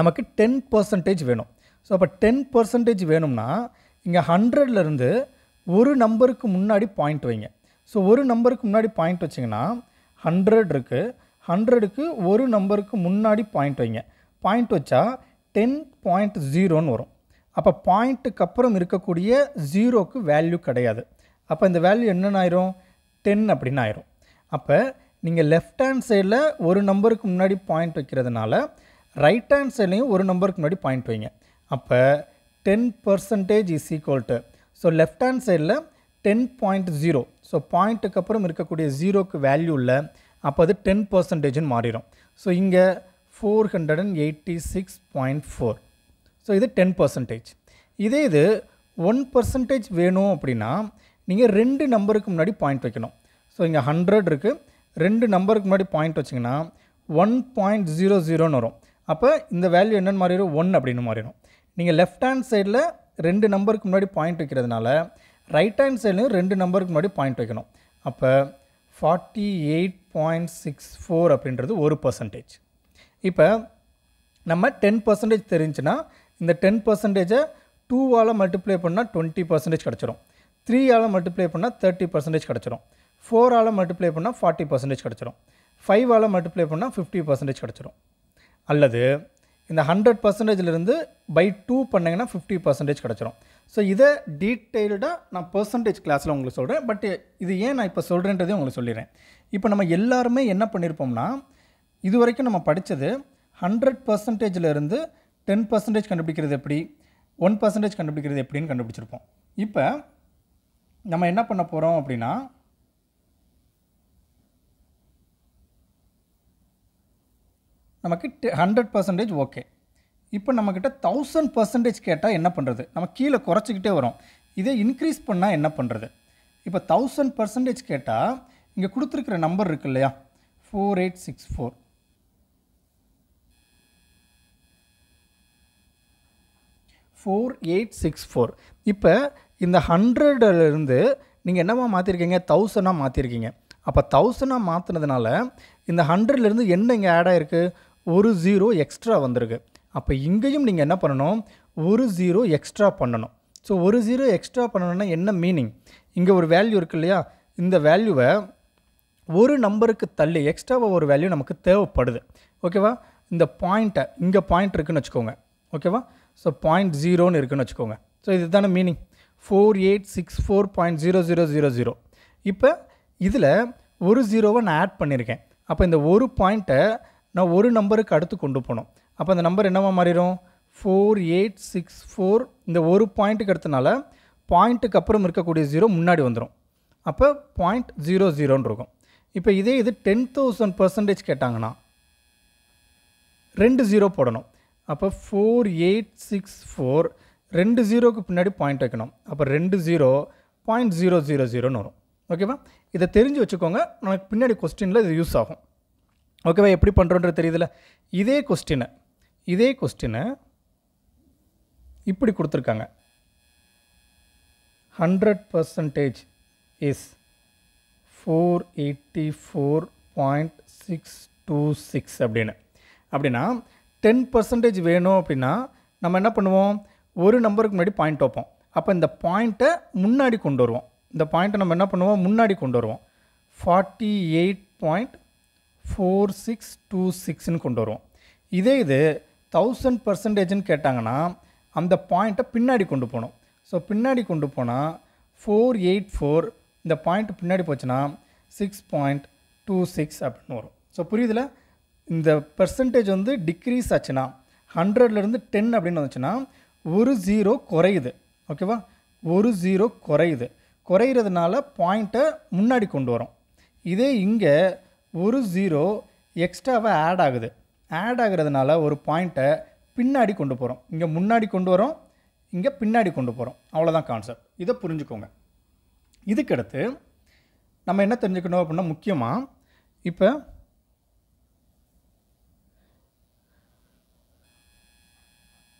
நமக்கு டென் பர்சன்டேஜ் வேணும் ஸோ அப்போ டென் பர்சன்டேஜ் வேணும்னா இங்கே ஹண்ட்ரட்லேருந்து ஒரு நம்பருக்கு முன்னாடி பாயிண்ட் வைங்க ஸோ ஒரு நம்பருக்கு முன்னாடி பாயிண்ட் வச்சிங்கன்னா ஹண்ட்ரட் இருக்குது ஹண்ட்ரடுக்கு ஒரு நம்பருக்கு முன்னாடி பாயிண்ட் வைங்க பாயிண்ட் வச்சா டென் பாயிண்ட் ஜீரோன்னு வரும் அப்போ பாயிண்ட்டுக்கு அப்புறம் இருக்கக்கூடிய ஜீரோக்கு வேல்யூ கிடையாது அப்போ இந்த வேல்யூ என்னென்ன ஆயிரும் டென் அப்படின்னு ஆயிரும் அப்போ நீங்கள் லெஃப்ட் ஹேண்ட் சைடில் ஒரு நம்பருக்கு முன்னாடி பாயிண்ட் வைக்கிறதுனால ரைட் ஹேண்ட் சைட்லேயும் ஒரு நம்பருக்கு முன்னாடி பாயிண்ட் வைங்க அப்போ ten percentage is equal to so left hand சைடில் டென் பாயிண்ட் ஜீரோ ஸோ பாயிண்ட்டுக்கு அப்புறம் இருக்கக்கூடிய ஜீரோக்கு வேல்யூ இல்லை அப்போ அது டென் பர்சன்டேஜ்னு மாறிடும் ஸோ இங்கே four hundred and eighty six point four so இது டென் பர்சன்டேஜ் இதே இது ஒன் பர்சன்டேஜ் வேணும் அப்படின்னா நீங்கள் ரெண்டு நம்பருக்கு முன்னாடி பாயிண்ட் வைக்கணும் ஸோ இங்கே ஹண்ட்ரட் இருக்குது ரெண்டு நம்பருக்கு முன்னாடி பாயிண்ட் வச்சிங்கன்னா ஒன் பாயிண்ட் ஜீரோ ஜீரோன்னு வரும் அப்போ இந்த வேல்யூ என்னென்னு மாறிடும் ஒன் அப்படின்னு மாறிடும் நீங்கள் லெஃப்ட் ஹேண்ட் சைடில் ரெண்டு நம்பருக்கு முன்னாடி பாயிண்ட் வைக்கிறதுனால ரைட் ஹேண்ட் சைட்லேயும் ரெண்டு நம்பருக்கு முன்னாடி பாயிண்ட் வைக்கணும் அப்போ forty eight point six four அப்படின்றது ஒரு பர்சன்டேஜ் இப்போ நம்ம டென் பர்சன்டேஜ் தெரிஞ்சுன்னா இந்த டென் பர்சன்டேஜை டூவால் மல்டிப்ளை பண்ணால் டுவெண்ட்டி பர்சன்டேஜ் கிடச்சிரும் த்ரீயால் மல்டிப்ளை பண்ணால் தேர்ட்டி பர்சன்டேஜ் கிடச்சிரும் ஃபோரால் மல்டிப்ளை பண்ணால் ஃபார்ட்டி பர்சன்டேஜ் கிடச்சிரும் ஃபைவால் மல்டிப்ளை பண்ணால் ஃபிஃப்டி பர்சன்டேஜ் கிடச்சிரும் அல்லது இந்த ஹண்ட்ரட் பர்சன்டேஜிலிருந்து பை டூ பண்ணிங்கன்னா ஃபிஃப்டி பர்சன்டேஜ் கிடச்சிரும் ஸோ இதை டீட்டெயில்டாக நான் பர்சன்டேஜ் கிளாஸில் உங்களுக்கு சொல்கிறேன் பட் இது ஏன் நான் இப்போ சொல்கிறேன்றதையும் உங்களுக்கு சொல்லிடுறேன் இப்போ நம்ம எல்லாருமே என்ன பண்ணியிருப்போம்னா இது வரைக்கும் நம்ம படித்தது ஹண்ட்ரட் பர்சன்டேஜில் இருந்து டென் பர்சன்டேஜ் கண்டுபிடிக்கிறது எப்படி ஒன் பர்சன்டேஜ் கண்டுபிடிக்கிறது எப்படின்னு கண்டுபிடிச்சிருப்போம் இப்போ நம்ம என்ன பண்ண போகிறோம் அப்படின்னா நமக்கு ஹண்ட்ரட் பர்சன்டேஜ் ஓகே இப்போ நம்மக்கிட்ட தௌசண்ட் பர்சன்டேஜ் கேட்டால் என்ன பண்ணுறது நம்ம கீழே குறைச்சிக்கிட்டே வரோம் இதே இன்க்ரீஸ் பண்ணால் என்ன பண்ணுறது இப்போ தௌசண்ட் பர்சன்டேஜ் கேட்டால் இங்கே கொடுத்துருக்குற நம்பர் இருக்கு இல்லையா four eight six four four eight six four இப்போ இந்த ஹண்ட்ரடிலிருந்து நீங்கள் என்னமா மாற்றிருக்கீங்க தௌசண்டாக மாற்றிருக்கீங்க அப்போ தௌசண்டாக மாற்றினதுனால இந்த ஹண்ட்ரட்லேருந்து என்ன இங்கே ஆட் ஆகிருக்கு ஒரு ஜீரோ எக்ஸ்ட்ரா வந்திருக்கு அப்போ இங்கேயும் நீங்கள் என்ன பண்ணணும் ஒரு ஜீரோ எக்ஸ்ட்ரா பண்ணணும் ஸோ ஒரு ஜீரோ எக்ஸ்ட்ரா பண்ணணும்னா என்ன மீனிங் இங்கே ஒரு வேல்யூ இருக்குது இல்லையா இந்த வேல்யூவை ஒரு நம்பருக்கு தள்ளி எக்ஸ்ட்ராவாக ஒரு வேல்யூ நமக்கு தேவைப்படுது ஓகேவா இந்த பாயிண்ட்டை இங்கே பாயிண்ட் இருக்குதுன்னு வச்சுக்கோங்க ஓகேவா ஸோ பாயிண்ட் ஜீரோன்னு இருக்குதுன்னு வச்சுக்கோங்க ஸோ இதுதானே meaning four eight six four point zero zero zero zero இப்போ இதில் ஒரு ஜீரோவை நான் ஆட் பண்ணியிருக்கேன் அப்போ இந்த ஒரு பாயிண்ட்டை நான் ஒரு நம்பருக்கு அடுத்து கொண்டு போனோம் அப்போ அந்த நம்பர் என்னவா மாறிடும் ஃபோர் எயிட் சிக்ஸ் ஃபோர் இந்த ஒரு பாயிண்ட்டுக்கு எடுத்தனால பாயிண்ட்டுக்கு அப்புறம் இருக்கக்கூடிய ஜீரோ முன்னாடி வந்துடும் அப்போ பாயிண்ட் ஜீரோ ஜீரோன்னு இருக்கும் இப்போ இதே இது டென் தௌசண்ட் பர்சன்டேஜ் கேட்டாங்கன்னா ரெண்டு ஜீரோ போடணும் அப்போ ஃபோர் எயிட் சிக்ஸ் ஃபோர் ரெண்டு ஜீரோக்கு பின்னாடி பாயிண்ட் வைக்கணும் அப்போ ரெண்டு ஜீரோ பாயிண்ட் ஜீரோ ஜீரோ ஜீரோன்னு வரும் ஓகேவா இதை தெரிஞ்சு வச்சுக்கோங்க நமக்கு பின்னாடி கொஸ்டினில் இது யூஸ் ஆகும் ஓகேவா எப்படி பண்ணுறோன்றது தெரியுதுல்ல இதே கொஸ்டினை இதே கொஸ்டினை இப்படி கொடுத்துருக்காங்க hundred percentage is four eighty four point six two six அப்படின்னு அப்படின்னா டென் பர்சன்டேஜ் வேணும் அப்படின்னா நம்ம என்ன பண்ணுவோம் ஒரு நம்பருக்கு முன்னாடி பாயிண்ட் வைப்போம் அப்போ இந்த பாயிண்ட்டை முன்னாடி கொண்டு வருவோம் இந்த பாயிண்ட்டை நம்ம என்ன பண்ணுவோம் முன்னாடி கொண்டு வருவோம் forty eight point four six two சிக்ஸ்னு கொண்டு வருவோம் இதே இது தௌசண்ட் பர்சன்டேஜ்னு கேட்டாங்கன்னா அந்த பாயிண்ட்டை பின்னாடி கொண்டு போகணும் ஸோ பின்னாடி கொண்டு போனால் ஃபோர் எயிட் ஃபோர் இந்த பாயிண்ட் பின்னாடி போச்சுன்னா சிக்ஸ் பாயிண்ட் டூ சிக்ஸ் அப்படின்னு வரும் ஸோ புரியுதுல இந்த பெர்சன்டேஜ் வந்து டிக்ரீஸ் ஆச்சுன்னா ஹண்ட்ரட்லேருந்து டென் அப்படின்னு வந்துச்சுன்னா ஒரு ஜீரோ குறையுது ஓகேவா ஒரு ஜீரோ குறையுது குறையிறதுனால பாயிண்ட்டை முன்னாடி கொண்டு வரும் இதே இங்கே ஒரு ஜீரோ எக்ஸ்ட்ராவாக ஆட் ஆகுது ஆட் ஆகிறதுனால ஒரு பாயிண்ட்டை பின்னாடி கொண்டு போகிறோம் இங்கே முன்னாடி கொண்டு வரோம் இங்கே பின்னாடி கொண்டு போகிறோம் அவ்வளோதான் கான்செப்ட் இதை புரிஞ்சுக்கோங்க இதுக்கடுத்து நம்ம என்ன தெரிஞ்சுக்கணும் அப்படின்னா முக்கியமாக இப்போ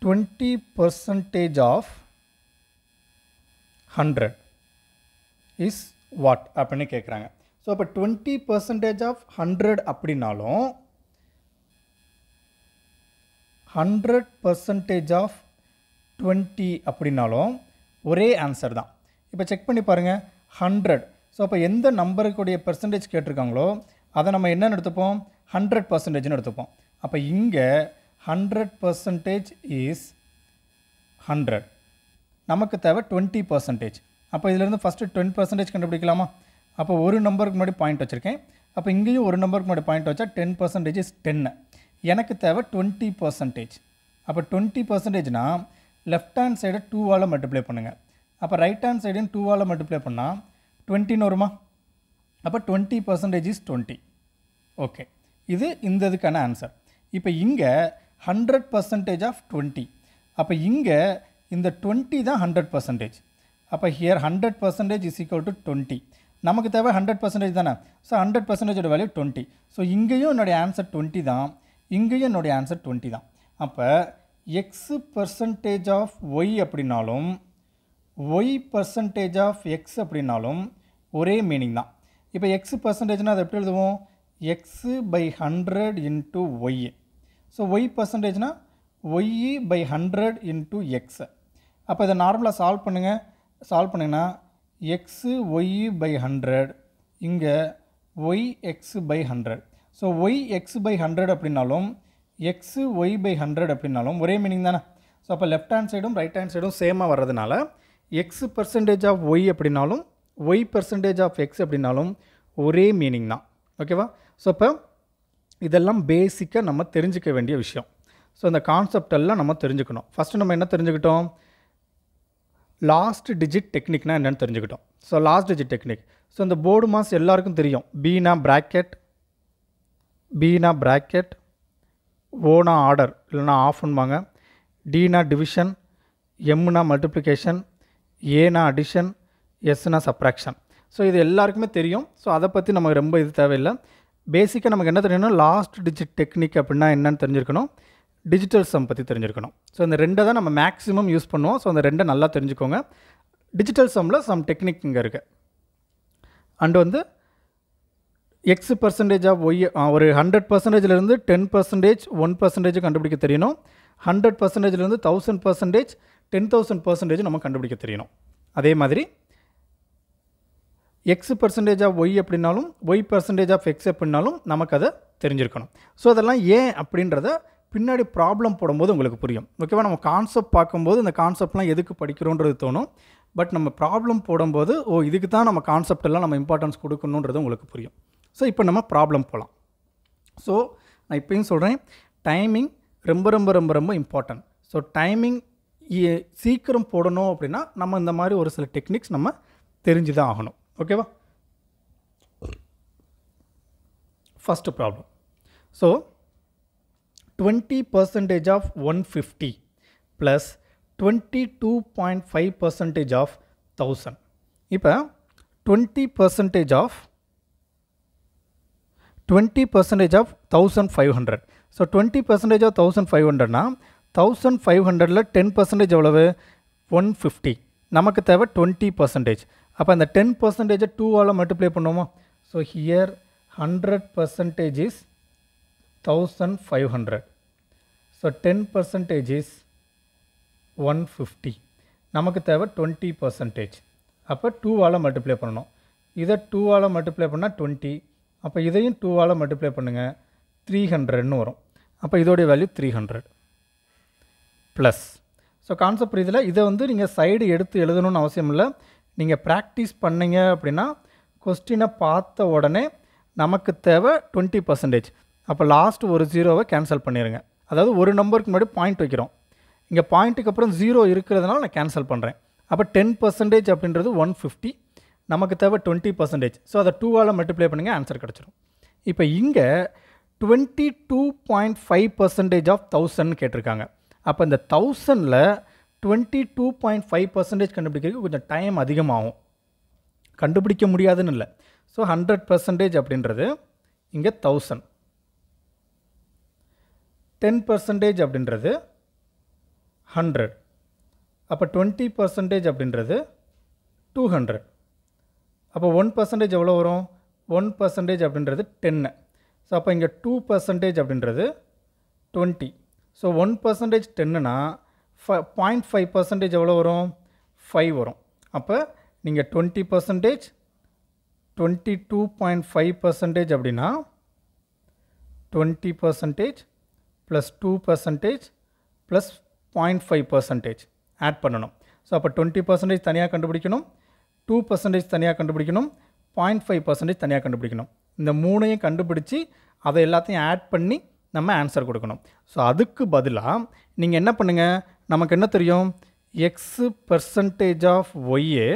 twenty percentage of hundred is what அப்படின்னு கேட்குறாங்க ஸோ இப்போ டுவெண்ட்டி பர்சன்டேஜ் ஆஃப் ஹண்ட்ரட் அப்படின்னாலும் ஹண்ட்ரட் பர்சன்டேஜ் ஆஃப் டுவெண்ட்டி அப்படின்னாலும் ஒரே ஆன்சர் தான் இப்போ செக் பண்ணி பாருங்கள் ஹண்ட்ரட் ஸோ அப்போ எந்த நம்பருக்குடைய பர்சன்டேஜ் கேட்டிருக்காங்களோ அதை நம்ம என்னென்னு எடுத்துப்போம் ஹண்ட்ரட் பர்சன்டேஜ்னு எடுத்துப்போம் அப்போ இங்கே ஹண்ட்ரட் பர்சன்டேஜ் இஸ் ஹண்ட்ரட் நமக்கு தேவை டுவெண்ட்டி பர்சன்டேஜ் அப்போ இதிலேருந்து ஃபஸ்ட்டு டுவெண்ட்டி பர்சன்டேஜ் கண்டுபிடிக்கலாமா அப்போ ஒரு நம்பருக்கு முன்னாடி பாயிண்ட் வச்சுருக்கேன் அப்போ இங்கேயும் ஒரு நம்பருக்கு முன்னாடி பாயிண்ட் வச்சா டென் பர்சன்டேஜ் இஸ் டென்னு எனக்கு தேவை டுவெண்ட்டி பர்சன்டேஜ் அப்போ டுவெண்ட்டி பர்சன்டேஜ்னால் லெஃப்ட் ஹேண்ட் சைடை டூவால் மல்டிப்ளை பண்ணுங்கள் அப்போ ரைட் ஹேண்ட் சைடையும் டூவால் மல்டிப்ளை பண்ணால் டுவெண்ட்டின்னு வருமா அப்போ twenty percentage is twenty okay இது இந்த இதுக்கான ஆன்சர் இப்போ இங்கே ஹண்ட்ரட் பர்சன்டேஜ் ஆஃப் டுவெண்ட்டி அப்போ இங்கே இந்த டுவெண்ட்டி தான் ஹண்ட்ரட் பர்சன்டேஜ் அப்போ here hundred percentage is equal to twenty நமக்கு தேவை ஹண்ட்ரட் பர்சன்டேஜ் தானே ஸோ ஹண்ட்ரட் பர்சன்டேஜோட வேல்யூ டுவெண்ட்டி ஸோ இங்கேயும் என்னுடைய ஆன்சர் டுவெண்ட்டி தான் இங்கேயும் என்னுடைய ஆன்சர் டுவெண்ட்டி தான் அப்போ எக்ஸு பர்சன்டேஜ் ஆஃப் ஒய் அப்படின்னாலும் ஒய் பர்சன்டேஜ் ஆஃப் எக்ஸ் அப்படின்னாலும் ஒரே மீனிங் தான் இப்போ எக்ஸ் பர்சன்டேஜ்னால் அதை எப்படி எழுதுவோம் x by hundred into y so y பர்சன்டேஜ்னால் y by hundred into x அப்போ இதை நார்மலாக சால்வ் பண்ணுங்கள் சால்வ் பண்ணிங்கன்னா எக்ஸு ஒய் பை ஹண்ட்ரட் இங்கே y x by hundred so y x by hundred அப்படின்னாலும் எக்ஸு ஒய் பை ஹண்ட்ரட் அப்படின்னாலும் ஒரே மீனிங் தானே ஸோ அப்போ லெஃப்ட் ஹேண்ட் சைடும் ரைட் ஹேண்ட் சைடும் சேமாக வர்றதுனால எக்ஸ் பர்சன்டேஜ் ஆஃப் ஒய் அப்படின்னாலும் ஒய் பர்சன்டேஜ் ஆஃப் எக்ஸ் அப்படின்னாலும் ஒரே மீனிங் தான் ஓகேவா ஸோ இப்போ இதெல்லாம் பேசிக்காக நம்ம தெரிஞ்சிக்க வேண்டிய விஷயம் ஸோ இந்த கான்செப்ட் எல்லாம் நம்ம தெரிஞ்சுக்கணும் ஃபஸ்ட்டு நம்ம என்ன தெரிஞ்சுக்கிட்டோம் லாஸ்ட் டிஜிட் டெக்னிக்னால் என்னென்னு தெரிஞ்சுக்கிட்டோம் so last digit technique so இந்த போர்டு மாஸ் எல்லாருக்கும் தெரியும் பீனா ப்ராக்கெட் பீனா ப்ராக்கெட் ஓனா ஆர்டர் இல்லைனா ஆஃப்ன்பாங்க டீனா டிவிஷன் எம்னா மல்டிப்ளிகேஷன் ஏனா அடிஷன் எஸ்னா சப்ராக்ஷன் ஸோ இது எல்லாருக்குமே தெரியும் ஸோ அதை பற்றி நமக்கு ரொம்ப இது தேவையில்லை பேசிக்காக நமக்கு என்ன தெரியணும் லாஸ்ட் டிஜிட் டெக்னிக் அப்படின்னா என்னென்னு தெரிஞ்சிருக்கணும் டிஜிட்டல் சம் பற்றி தெரிஞ்சிருக்கணும் ஸோ இந்த ரெண்டை தான் நம்ம மேக்ஸிமம் யூஸ் பண்ணுவோம் ஸோ அந்த ரெண்டை நல்லா தெரிஞ்சுக்கோங்க டிஜிட்டல் சம்மில் சம் டெக்னிக் இங்கே இருக்குது அண்டு வந்து எக்ஸ் பர்சன்டேஜ் ஆஃப் ஒய் ஒரு ஹண்ட்ரட் பர்சன்டேஜ்லேருந்து டென் பர்சன்டேஜ் ஒன் பர்சன்டேஜ் கண்டுபிடிக்க தெரியணும் ஹண்ட்ரட் பர்சன்டேஜ்லேருந்து thousand percentage ten thousand percentage நம்ம கண்டுபிடிக்க தெரியணும் அதே மாதிரி எக்ஸ் பர்சன்டேஜ் ஆஃப் ஒய் அப்படின்னாலும் ஒய் பர்சன்டேஜ் ஆஃப் எக்ஸ் அப்படின்னாலும் நமக்கு அதை தெரிஞ்சிருக்கணும் ஸோ அதெல்லாம் ஏன் அப்படின்றத பின்னாடி ப்ராப்ளம் போடும்போது உங்களுக்கு புரியும் ஓகேவா நம்ம கான்செப்ட் பார்க்கும்போது இந்த கான்செப்ட்லாம் எதுக்கு படிக்கிறோன்றது தோணும் பட் நம்ம ப்ராப்ளம் போடும்போது ஓ இதுக்கு தான் நம்ம கான்செப்டெல்லாம் நம்ம இம்பார்ட்டன்ஸ் கொடுக்கணுன்றது உங்களுக்கு புரியும் ஸோ இப்போ நம்ம ப்ராப்ளம் போகலாம் ஸோ நான் இப்போயும் சொல்கிறேன் டைமிங் ரொம்ப ரொம்ப ரொம்ப ரொம்ப இம்பார்ட்டன்ட் ஸோ டைமிங் சீக்கிரம் போடணும் அப்படின்னா நம்ம இந்த மாதிரி ஒரு சில டெக்னிக்ஸ் நம்ம தெரிஞ்சு தான் ஆகணும் ஓகேவா first problem so twenty percentage of one fifty plus twenty two point five percentage of thousand இப்போ twenty percentage of twenty percentage of thousand five hundred so twenty percentage of thousand five ஹண்ட்ரட்னா தௌசண்ட் ஃபைவ் ஹண்ட்ரடில் டென் பர்சன்டேஜ் எவ்வளவு ஒன் ஃபிஃப்டி நமக்கு தேவை டுவெண்ட்டி பர்சன்டேஜ் அப்போ அந்த டென் பர்சன்டேஜை டூவால் மல்டிப்ளை பண்ணுவோமா so here hundred percentage is thousand five hundred so ten percentage is one fifty நமக்கு தேவை டுவெண்ட்டி பர்சன்டேஜ் அப்போ டூவால் மல்டிப்ளை பண்ணணும் இதை டூவால் மல்டிப்ளை பண்ணால் டுவெண்ட்டி அப்போ இதையும் டூவால் மல்டிப்ளை பண்ணுங்கள் த்ரீ ஹண்ட்ரட்னு வரும் அப்போ இதோடைய value three hundred plus so concept இதில் இதை வந்து நீங்கள் சைடு எடுத்து எழுதணும்னு அவசியம் இல்லை நீங்கள் ப்ராக்டிஸ் பண்ணிங்க அப்படின்னா கொஸ்டினை பார்த்த உடனே நமக்கு தேவை டுவெண்ட்டி பர்சன்டேஜ் அப்போ லாஸ்ட் ஒரு ஜீரோவை கேன்சல் பண்ணிடுங்க அதாவது ஒரு நம்பருக்கு முன்னாடி பாயிண்ட் வைக்கிறோம் இங்கே பாயிண்ட்டுக்கு அப்புறம் ஜீரோ இருக்கிறதுனால நான் கேன்சல் பண்ணுறேன் அப்போ டென் பர்சன்டேஜ் அப்படின்றது ஒன் ஃபிஃப்டி நமக்கு தேவை டுவெண்ட்டி பர்சன்டேஜ் ஸோ அதை டூவால் மல்டிப்ளை பண்ணுங்கள் ஆன்சர் கிடச்சிடும் இப்போ இங்கே twenty two point five percentage of தௌசண்ட்னு கேட்டிருக்காங்க அப்போ இந்த தௌசண்டில் twenty two point five percentage கண்டுபிடிக்கிறதுக்கு கொஞ்சம் டைம் அதிகமாகும் கண்டுபிடிக்க முடியாதுன்னு இல்லை ஸோ ஹண்ட்ரட் பர்சன்டேஜ் அப்படின்றது இங்கே தௌசண்ட் டென் பர்சன்டேஜ் அப்படின்றது ஹண்ட்ரட் அப்போ டுவெண்ட்டி பர்சன்டேஜ் அப்படின்றது டூ ஹண்ட்ரட் அப்போ ஒன் பர்சன்டேஜ் எவ்வளோ வரும் ஒன் பர்சன்டேஜ் அப்படின்றது டென்னு ஸோ அப்போ இங்கே டூ பர்சன்டேஜ் அப்படின்றது டுவெண்ட்டி ஸோ ஒன் பர்சன்டேஜ் டென்னுனா ஃப பாயிண்ட் ஃபைவ் பர்சன்டேஜ் எவ்வளோ வரும் ஃபைவ் வரும் அப்போ நீங்கள் twenty percentage twenty two point five percentage அப்படின்னா twenty percentage plus two percentage plus point five percentage add பண்ணணும் ஸோ அப்போ டுவெண்ட்டி பர்சன்டேஜ் தனியாக கண்டுபிடிக்கணும் டூ பர்சன்டேஜ் தனியாக கண்டுபிடிக்கணும் பாயிண்ட் ஃபைவ் பர்சன்டேஜ் தனியாக கண்டுபிடிக்கணும் இந்த மூணையும் கண்டுபிடிச்சி அதை எல்லாத்தையும் ஆட் பண்ணி நம்ம ஆன்சர் கொடுக்கணும் ஸோ அதுக்கு பதிலாக நீங்கள் என்ன பண்ணுங்கள் நமக்கு என்ன தெரியும் எக்ஸு பர்சன்டேஜ் ஆஃப் ஒய்யே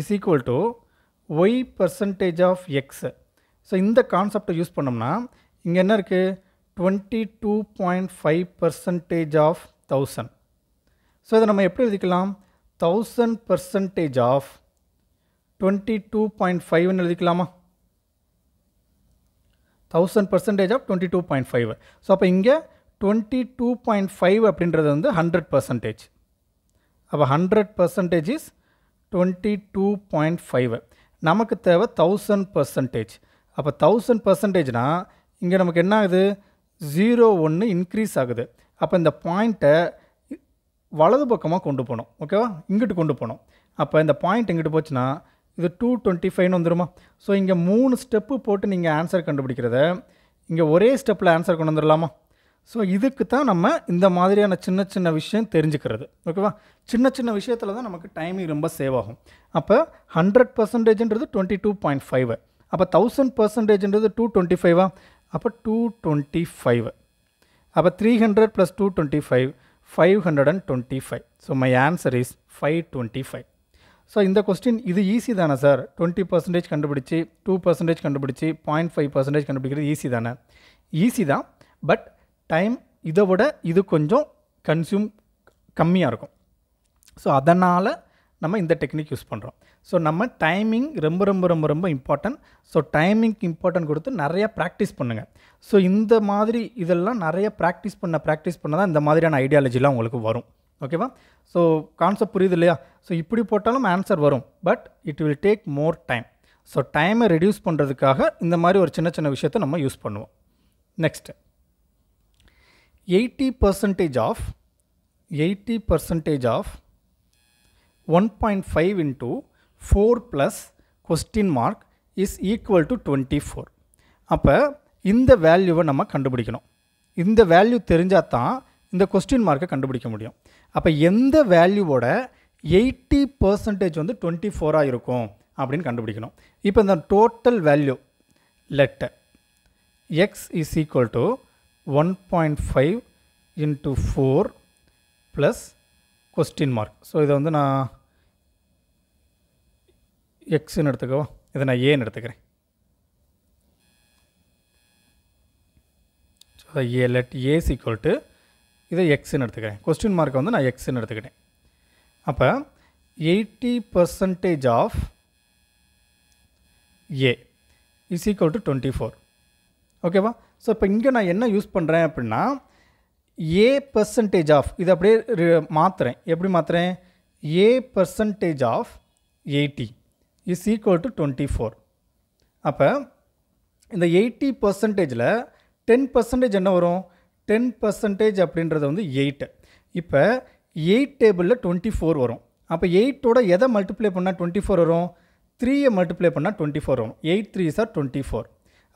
is equal to y percentage of x so இந்த கான்செப்டை யூஸ் பண்ணோம்னா இங்கே என்ன இருக்குது twenty two point five percentage of thousand so இதை நம்ம எப்படி எழுதிக்கலாம் thousand percentage of twenty two point ஃபைவ்னு எழுதிக்கலாமா thousand percentage of twenty two point five so அப்போ இங்கே டுவெண்ட்டி டூ பாயிண்ட் ஃபைவ் அப்படின்றது வந்து ஹண்ட்ரட் பர்சன்டேஜ் அப்போ hundred percentage is twenty two point five நமக்கு தேவை தௌசண்ட் பர்சன்டேஜ் அப்போ தௌசண்ட் பர்சன்டேஜ்னால் இங்கே நமக்கு என்ன ஆகுது ஜீரோ ஒன்று இன்க்ரீஸ் ஆகுது அப்போ இந்த பாயிண்ட்டை வலது பக்கமாக கொண்டு போகணும் ஓகேவா இங்கிட்டு கொண்டு போகணும் அப்போ இந்த பாயிண்ட் இங்கிட்டு போச்சுன்னா இது டூ டுவெண்ட்டி ஃபைவ்னு வந்துடுமா ஸோ இங்கே மூணு ஸ்டெப்பு போட்டு நீங்கள் ஆன்சர் கண்டுபிடிக்கிறத இங்கே ஒரே ஸ்டெப்பில் ஆன்சர் கொண்டு வந்துடலாமா ஸோ இதுக்கு தான் நம்ம இந்த மாதிரியான சின்ன சின்ன விஷயம் தெரிஞ்சுக்கிறது ஓகேவா சின்ன சின்ன விஷயத்தில் தான் நமக்கு டைமிங் ரொம்ப சேவ் ஆகும் அப்போ ஹண்ட்ரட் பர்சன்டேஜ்ன்றது டுவெண்ட்டி டூ பாயிண்ட் ஃபைவ் அப்போ தௌசண்ட் பர்சன்டேஜ்ன்றது டூ டுவெண்ட்டி ஃபைவா அப்போ டூ டுவெண்ட்டி ஃபைவ் அப்போ three hundred plus two twenty five five hundred and twenty five so my answer is five twenty five so இந்த கொஸ்டின் இது ஈஸி தானே சார் டுவெண்ட்டி பர்சன்டேஜ் கண்டுபிடிச்சி டூ பர்சன்டேஜ் கண்டுபிடிச்சி பாயிண்ட் ஃபைவ் பர்சன்டேஜ் கண்டுபிடிக்கிறது ஈஸி தானே ஈஸி தான் பட் டைம் இதை விட இது கொஞ்சம் கன்சியூம் கம்மியாக இருக்கும் ஸோ அதனால் நம்ம இந்த டெக்னிக் யூஸ் பண்ணுறோம் ஸோ நம்ம டைமிங் ரொம்ப ரொம்ப ரொம்ப ரொம்ப இம்பார்ட்டன்ட் ஸோ டைமிங்க்கு இம்பார்ட்டன்ட் கொடுத்து நிறையா ப்ராக்டிஸ் பண்ணுங்கள் ஸோ இந்த மாதிரி இதெல்லாம் நிறைய ப்ராக்டிஸ் பண்ண ப்ராக்டிஸ் பண்ண தான் இந்த மாதிரியான ஐடியாலஜிலாம் உங்களுக்கு வரும் ஓகேவா ஸோ கான்செப்ட் புரியுது இல்லையா ஸோ இப்படி போட்டாலும் ஆன்சர் வரும் but it will take more time so டைமை ரெடியூஸ் பண்ணுறதுக்காக இந்த மாதிரி ஒரு சின்ன சின்ன விஷயத்தை நம்ம யூஸ் பண்ணுவோம் next eighty percentage of eighty percentage of one point five into four plus question mark is equal to twenty four அப்போ இந்த வேல்யூவை நம்ம கண்டுபிடிக்கணும் இந்த வேல்யூ தெரிஞ்சால் தான் இந்த கொஸ்டின் மார்க்கை கண்டுபிடிக்க முடியும் அப்போ எந்த வேல்யூவோட எயிட்டி பர்சன்டேஜ் வந்து டுவெண்ட்டி ஃபோராக இருக்கும் அப்படின்னு கண்டுபிடிக்கணும் இப்போ இந்த total value letter x is equal to one point five into four plus question mark so இதை வந்து நான் எக்ஸ்ன்னு எடுத்துக்கவா இதை நான் ஏன்னு எடுத்துக்கிறேன் A let A is equal to இதை எக்ஸ்ன்னு எடுத்துக்கிறேன் கொஸ்டின் மார்க்கை வந்து நான் எக்ஸ்ன்னு எடுத்துக்கிட்டேன் அப்போ eighty percentage of A is equal to twenty four ஓகேவா ஸோ இப்போ இங்கே நான் என்ன யூஸ் பண்ணுறேன் அப்படின்னா ஏ பர்சன்டேஜ் ஆஃப் இது அப்படியே மாத்துறேன் எப்படி மாற்றுறேன் A percentage of eighty is equal to twenty four அப்போ இந்த எயிட்டி பர்சன்டேஜில் டென் பர்சன்டேஜ் என்ன வரும் டென் பர்சன்டேஜ் அப்படின்றது வந்து எயிட்டு இப்போ எயிட் டேபிளில் டுவெண்ட்டி ஃபோர் வரும் அப்போ எயிட்டோட எதை மல்டிப்ளை பண்ணால் டுவெண்ட்டி ஃபோர் வரும் த்ரீயை மல்டிப்ளை பண்ணால் டுவெண்ட்டி ஃபோர் வரும் eight three sir twenty four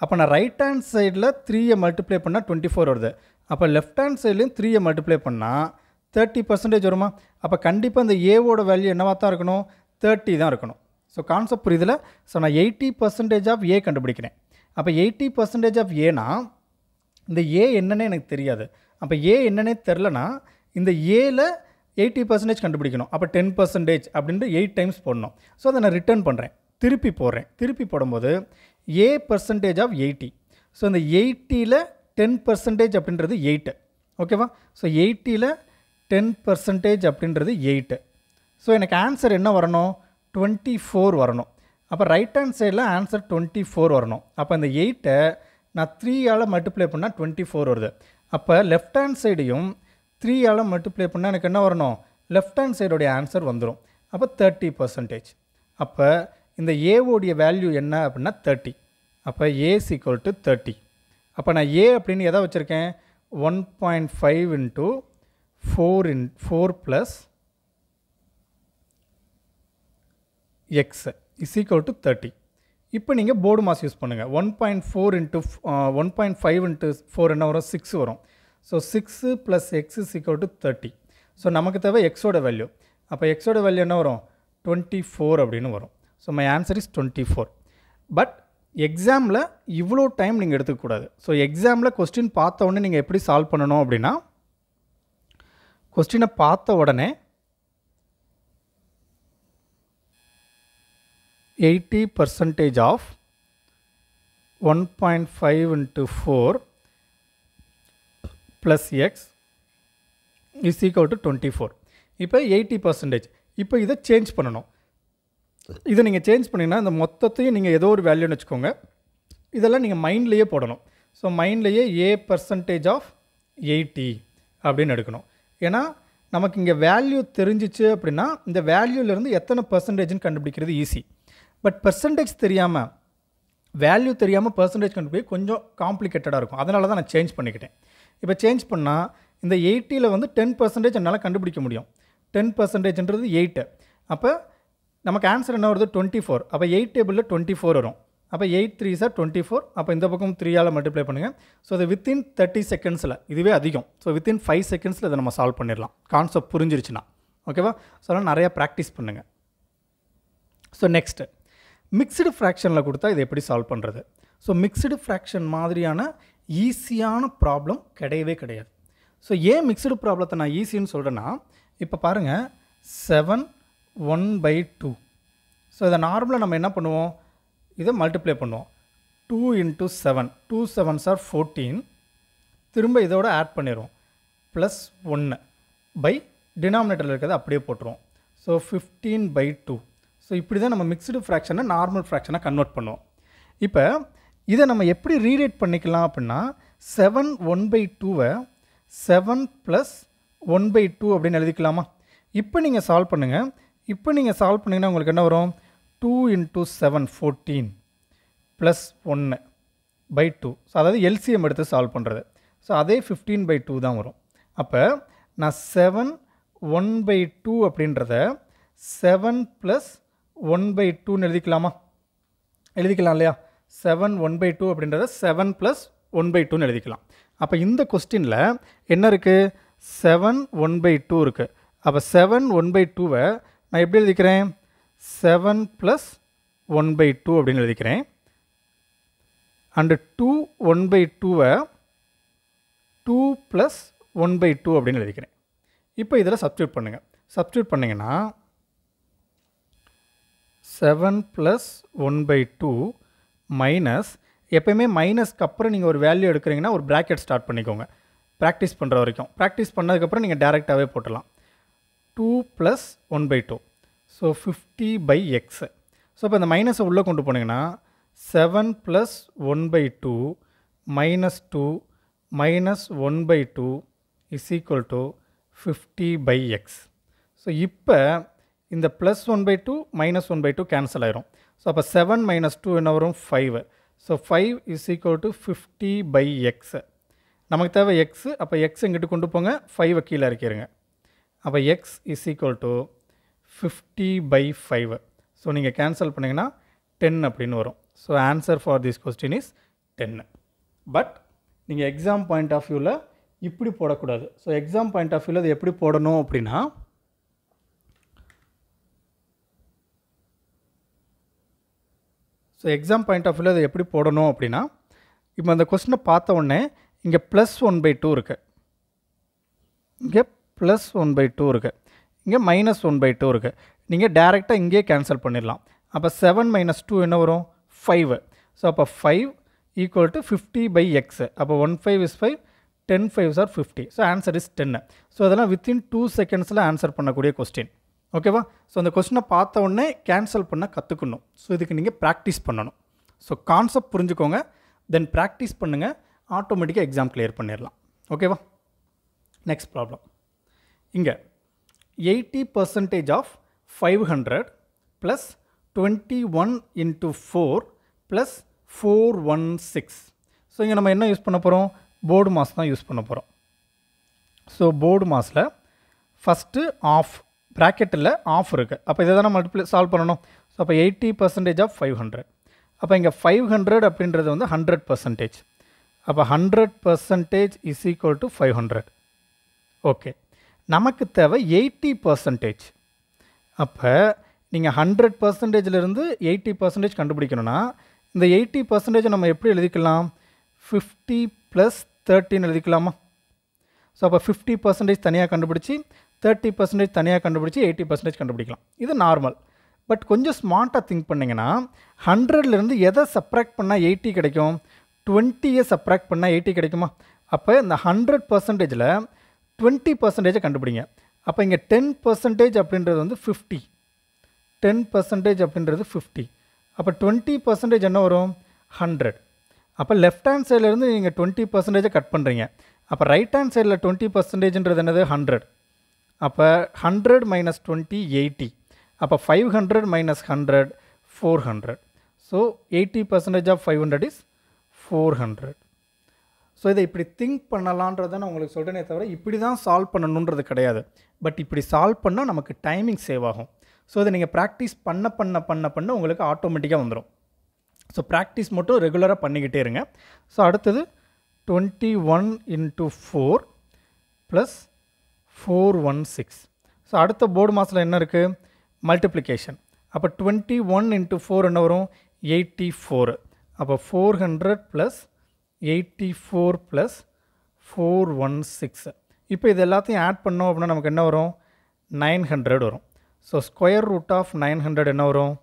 அப்போ நான் ரைட் ஹேண்ட் சைடில் த்ரீயை மல்டிப்ளை பண்ணால் டுவெண்ட்டி ஃபோர் வருது அப்போ லெஃப்ட் ஹேண்ட் சைட்லேயும் த்ரீயை மல்டிப்ளை பண்ணால் தேர்ட்டி பர்சன்டேஜ் வருமா அப்போ கண்டிப்பாக அந்த ஏவோட வேல்யூ என்னவாக தான் இருக்கணும் தேர்ட்டி தான் இருக்கணும் ஸோ கான்செப்ட் புரியுதில் ஸோ நான் எயிட்டி பர்சன்டேஜ் ஆஃப் ஏ கண்டுபிடிக்கிறேன் அப்போ எயிட்டி பர்சன்டேஜ் ஆஃப் ஏனால் இந்த ஏ என்னன்னே எனக்கு தெரியாது அப்போ ஏ என்னன்னே தெரிலனா இந்த ஏல எயிட்டி பர்சன்டேஜ் கண்டுபிடிக்கணும் அப்போ டென் பர்சன்டேஜ் அப்படின்ட்டு எயிட் டைம்ஸ் போடணும் ஸோ அதை நான் ரிட்டர்ன் பண்ணுறேன் திருப்பி போடுறேன் திருப்பி போடும்போது A percentage of eighty so இந்த எயிட்டியில் டென் பர்சன்டேஜ் அப்படின்றது எயிட்டு ஓகேவா ஸோ எயிட்டியில் டென் பர்சன்டேஜ் அப்படின்றது எயிட்டு ஸோ எனக்கு ஆன்சர் என்ன வரணும் டுவெண்ட்டி ஃபோர் வரணும் அப்போ ரைட் ஹேண்ட் சைடில் ஆன்சர் டுவெண்ட்டி ஃபோர் வரணும் அப்போ அந்த எயிட்டை நான் த்ரீயால் மல்டிப்ளை பண்ணால் டுவெண்ட்டி ஃபோர் வருது அப்போ லெஃப்ட் ஹேண்ட் சைடையும் த்ரீயால் மல்டிப்ளை பண்ணால் எனக்கு என்ன வரணும் லெஃப்ட் ஹேண்ட் சைடோடைய ஆன்சர் வந்துடும் அப்போ தேர்ட்டி பர்சன்டேஜ் அப்போ இந்த ஏவோடைய வேல்யூ என்ன அப்படின்னா தேர்ட்டி அப்போ ஏ சீக்குவல் டு தேர்ட்டி அப்போ நான் ஏ அப்படின்னு எதை வச்சுருக்கேன் one point five into four in four plus x is equal to thirty இப்போ நீங்கள் போர்டு மாஸ் யூஸ் பண்ணுங்கள் one point four into one point five into four என்ன வரும் சிக்ஸ் வரும் so six plus x equal to thirty so நமக்கு தேவை எக்ஸோட வேல்யூ அப்போ எக்ஸோட வேல்யூ என்ன வரும் டுவெண்ட்டி ஃபோர் அப்படின்னு வரும் so my answer is twenty four but எக்ஸாமில் இவ்வளோ டைம் நீங்கள் எடுத்துக்கூடாது ஸோ எக்ஸாமில் கொஸ்டின் பார்த்த உடனே நீங்கள் எப்படி சால்வ் பண்ணணும் அப்படின்னா கொஸ்டினை பார்த்த உடனே eighty of one point five into four plus x is equal to twenty four இப்போ எயிட்டி பர்சன்டேஜ் இப்போ இதை சேஞ்ச் பண்ணணும் இதை நீங்கள் சேஞ்ச் பண்ணிங்கன்னா இந்த மொத்தத்தையும் நீங்கள் ஏதோ ஒரு வேல்யூன்னு வச்சுக்கோங்க இதெல்லாம் நீங்கள் மைண்ட்லேயே போடணும் ஸோ மைண்ட்லேயே ஏ பர்சன்டேஜ் ஆஃப் எயிட்டி அப்படின்னு எடுக்கணும் ஏன்னா நமக்கு இங்கே வேல்யூ தெரிஞ்சிச்சு அப்படின்னா இந்த வேல்யூலேருந்து எத்தனை பர்சன்டேஜ்னு கண்டுபிடிக்கிறது ஈஸி பட் பெர்சன்டேஜ் தெரியாமல் வேல்யூ தெரியாமல் பர்சன்டேஜ் கொண்டு போய் கொஞ்சம் காம்ப்ளிகேட்டடாக இருக்கும் அதனால தான் நான் சேஞ்ச் பண்ணிக்கிட்டேன் இப்போ சேஞ்ச் பண்ணால் இந்த எயிட்டியில் வந்து டென் பர்சன்டேஜ் என்னால் கண்டுபிடிக்க முடியும் டென் பர்சன்டேஜ்ன்றது எயிட்டு அப்போ நமக்கு ஆன்சர் என்ன வருது டுவெண்ட்டி ஃபோர் அப்போ எயிட் டேபிளில் டுவெண்ட்டி ஃபோர் வரும் அப்போ eight three sir twenty four அப்போ இந்த பக்கம் த்ரீயால் மல்டிப்ளை பண்ணுங்கள் ஸோ இது வித்தின் தேர்ட்டி செகண்ட்ஸில் இதுவே அதிகம் ஸோ வித்தின் ஃபைவ் செகண்ட்ஸில் இதை நம்ம சால்வ் பண்ணிடலாம் கான்செப்ட் புரிஞ்சிருச்சுன்னா ஓகேவா ஸோ அதெல்லாம் நிறையா ப்ராக்டிஸ் பண்ணுங்கள் ஸோ நெக்ஸ்ட்டு மிக்சடு ஃப்ராக்ஷனில் கொடுத்தா இது எப்படி சால்வ் பண்ணுறது ஸோ மிக்சடு ஃப்ராக்ஷன் மாதிரியான ஈஸியான ப்ராப்ளம் கிடையவே கிடையாது ஸோ ஏன் மிக்சடு ப்ராப்ளத்தை நான் ஈஸின்னு சொல்கிறேன்னா இப்போ பாருங்கள் seven one by two so இதை நார்மலாக நம்ம என்ன பண்ணுவோம் இதை மல்டிப்ளை பண்ணுவோம் two into seven two seven are fourteen திரும்ப இதோட ஆட் பண்ணிடுவோம் ப்ளஸ் ஒன்று பை டினாமினேட்டரில் இருக்கிறத அப்படியே போட்டுருவோம் so fifteen by two so இப்படி தான் நம்ம மிக்சடு ஃப்ராக்ஷனை நார்மல் ஃப்ராக்ஷனாக கன்வெர்ட் பண்ணுவோம் இப்போ இதை நம்ம எப்படி ரீரேட் பண்ணிக்கலாம் அப்படின்னா செவன் ஒன் பை டூவை seven plus one by two அப்படின்னு எழுதிக்கலாமா இப்போ நீங்கள் சால்வ் பண்ணுங்கள் இப்போ நீங்கள் சால்வ் பண்ணிங்கன்னா உங்களுக்கு என்ன வரும் two into seven fourteen plus ஒன்று பை டூ ஸோ அதாவது எல்சிஎம் எடுத்து சால்வ் பண்ணுறது ஸோ அதே ஃபிஃப்டீன் பை டூ தான் வரும் அப்போ நான் செவன் ஒன் பை டூ அப்படின்றத செவன் ப்ளஸ் ஒன் பை டூன்னு எழுதிக்கலாமா எழுதிக்கலாம் இல்லையா செவன் ஒன் பை டூ அப்படின்றத செவன் ப்ளஸ் ஒன் பை டூன்னு எழுதிக்கலாம் அப்போ இந்த கொஸ்டினில் என்ன இருக்குது செவன் ஒன் பை டூ இருக்குது அப்போ செவன் ஒன் பை டூவை நான் எப்படி எழுதிக்கிறேன் seven plus one by two அப்படின்னு எழுதிக்கிறேன் அண்டு டூ ஒன் பை டூவை two plus one by two அப்படின்னு எழுதிக்கிறேன் இப்போ இதில் சப்ஸ்டியூட் பண்ணுங்கள் சப்ஸ்டியூட் பண்ணிங்கன்னா seven plus one by two minus எப்போயுமே மைனஸ்க்கு அப்புறம் நீங்கள் ஒரு வேல்யூ எடுக்கிறீங்கன்னா ஒரு ப்ராக்கெட் ஸ்டார்ட் பண்ணிக்கோங்க ப்ராக்டிஸ் பண்ணுற வரைக்கும் ப்ராக்டிஸ் பண்ணதுக்கப்புறம் நீங்கள் டேரெக்டாகவே போட்டலாம் two plus one by two so fifty by x so இப்போ இந்த மைனஸை உள்ளே கொண்டு போனீங்கன்னா seven plus one by two minus two minus one by two is equal to fifty by x so இப்போ இந்த plus one by two minus one by two cancel ஆயிரும் ஸோ அப்போ செவன் மைனஸ் டூ என்ன வரும் five so five is equal to fifty by x நமக்கு தேவை எக்ஸு அப்போ எக்ஸ் இங்கிட்டு கொண்டு போங்க ஃபைவை கீழே இறக்கிடுங்க அப்போ x is equal to fifty by five so நீங்கள் கேன்சல் பண்ணிங்கன்னா டென் அப்படின்னு வரும் so answer for this question is டென்னு பட் நீங்கள் எக்ஸாம் பாயிண்ட் ஆஃப் வியூவில் இப்படி போடக்கூடாது ஸோ எக்ஸாம் பாயிண்ட் ஆஃப் வியூவில் அது எப்படி போடணும் அப்படின்னா ஸோ எக்ஸாம் பாயிண்ட் ஆஃப் வியூவில் அதை எப்படி போடணும் அப்படின்னா இப்போ அந்த கொஸ்டினை பார்த்த உடனே இங்கே ப்ளஸ் ஒன் பை டூ இருக்குது இங்கே ப்ளஸ் ஒன் பை டூ இருக்குது இங்கே மைனஸ் ஒன் பை டூ இருக்குது நீங்கள் டேரெக்டாக இங்கேயே கேன்சல் பண்ணிடலாம் அப்போ செவன் மைனஸ் டூ என்ன வரும் ஃபைவ் ஸோ அப்போ five equal to fifty by x அப்போ one five is five ten five are fifty so answer is டென்னு ஸோ அதெல்லாம் வித்தின் டூ செகண்ட்ஸில் ஆன்சர் பண்ணக்கூடிய கொஸ்டின் ஓகேவா ஸோ அந்த கொஸ்டினை பார்த்த உடனே கேன்சல் பண்ண கற்றுக்கணும் ஸோ இதுக்கு நீங்கள் ப்ராக்டிஸ் பண்ணணும் ஸோ கான்செப்ட் புரிஞ்சுக்கோங்க தென் ப்ராக்டிஸ் பண்ணுங்கள் ஆட்டோமேட்டிக்காக எக்ஸாம் கிளியர் பண்ணிடலாம் ஓகேவா நெக்ஸ்ட் ப்ராப்ளம் இங்கே eighty percentage of five hundred plus twenty one into four plus four one six so இங்கே நம்ம என்ன யூஸ் பண்ண போகிறோம் போர்டு மாஸ் தான் யூஸ் பண்ண போகிறோம் ஸோ போர்டு மாஸில் ஃபஸ்ட்டு ஆஃப் ப்ராக்கெட்டில் ஆஃப் இருக்குது அப்போ இதை தானே மல்டிப்ளை சால்வ் பண்ணணும் ஸோ அப்போ eighty percentage of five hundred அப்போ இங்கே ஃபைவ் ஹண்ட்ரட் அப்படின்றது வந்து ஹண்ட்ரட் பர்சன்டேஜ் அப்போ hundred percentage is equal to five hundred okay நமக்கு தேவை எயிட்டி பர்சன்டேஜ் அப்போ நீங்கள் ஹண்ட்ரட் பர்சன்டேஜிலிருந்து எயிட்டி பர்சன்டேஜ் கண்டுபிடிக்கணும்னா இந்த எயிட்டி பர்சன்டேஜ் நம்ம எப்படி எழுதிக்கலாம் ஃபிஃப்டி ப்ளஸ் தேர்ட்டின்னு எழுதிக்கலாமா ஸோ அப்போ ஃபிஃப்டி பர்சன்டேஜ் தனியாக கண்டுபிடிச்சி தேர்ட்டி பர்சன்டேஜ் தனியாக கண்டுபிடிச்சி எயிட்டி பர்சன்டேஜ் கண்டுபிடிக்கலாம் இது நார்மல் பட் கொஞ்சம் ஸ்மார்ட்டாக திங்க் பண்ணிங்கன்னா ஹண்ட்ரட்லேருந்து எதை சப்ராக்ட் பண்ணால் எயிட்டி கிடைக்கும் டுவெண்ட்டியை சப்ராக்ட் பண்ணால் எயிட்டி கிடைக்குமா அப்போ இந்த ஹண்ட்ரட் பர்சன்டேஜில் டுவெண்ட்டி பர்சன்டேஜை கண்டுபிடிங்க அப்போ இங்கே டென் பர்சன்டேஜ் அப்படின்றது வந்து ஃபிஃப்டி டென் பர்சன்டேஜ் அப்படின்றது ஃபிஃப்டி அப்போ டுவெண்ட்டி பர்சன்டேஜ் என்ன வரும் ஹண்ட்ரட் அப்போ லெஃப்ட் ஹேண்ட் சைட்லேருந்து நீங்கள் டுவெண்ட்டி பர்சன்டேஜை கட் பண்ணுறீங்க அப்போ ரைட் ஹேண்ட் சைடில் டுவெண்ட்டி பர்சன்டேஜ்ன்றது என்னது ஹண்ட்ரட் அப்போ ஹண்ட்ரட் மைனஸ் டுவெண்ட்டி எயிட்டி அப்போ five hundred minus hundred four hundred so eighty percentage of five hundred is four hundred so இதை இப்படி திங்க் பண்ணலான்றதை நான் உங்களுக்கு சொல்கிறேனே தவிர இப்படி தான் சால்வ் பண்ணணுன்றது கிடையாது பட் இப்படி சால்வ் பண்ணால் நமக்கு டைமிங் சேவ் ஆகும் ஸோ இதை நீங்கள் ப்ராக்டிஸ் பண்ண பண்ண பண்ண பண்ண உங்களுக்கு ஆட்டோமேட்டிக்காக வந்துடும் ஸோ ப்ராக்டிஸ் மட்டும் ரெகுலராக பண்ணிக்கிட்டே இருங்க ஸோ அடுத்தது twenty one into four plus four one six so அடுத்த போர்டு மாதத்தில் என்ன இருக்குது மல்டிப்ளிகேஷன் அப்போ டுவெண்ட்டி ஒன் இன்ட்டு ஃபோர் என்ன வரும் எயிட்டி ஃபோரு அப்போ four hundred plus eighty four plus four one six இப்போ இது எல்லாத்தையும் ஆட் பண்ணோம் அப்படின்னா நமக்கு என்ன வரும் நைன் ஹண்ட்ரட் வரும் so square root of nine hundred என்ன வரும்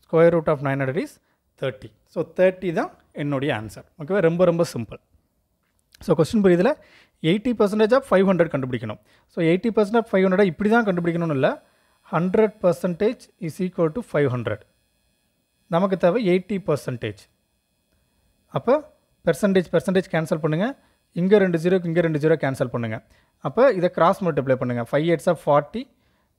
square root of nine hundred is thirty so thirty தான் என்னுடைய ஆன்சர் ஓகேவா ரொம்ப ரொம்ப சிம்பிள் ஸோ கொஸ்டின் புரியுதில் eighty percentage of five hundred கண்டுபிடிக்கணும் so eighty percent of five hundred இப்படி தான் கண்டுபிடிக்கணும்னு இல்லை hundred percentage is equal to five hundred நமக்கு தேவை எயிட்டி பர்சன்டேஜ் அப்போ பெர்சன்டேஜ் பெர்சன்டேஜ் கேன்சல் பண்ணுங்கள் இங்கே ரெண்டு ஜீரோக்கு இங்கே ரெண்டு ஜீரோ கேன்சல் பண்ணுங்கள் அப்போ இதை கிராஸ் மல்டிப்ளை பண்ணுங்கள் ஃபைவ் எயிட்ஸ் ஆஃப் ஃபார்ட்டி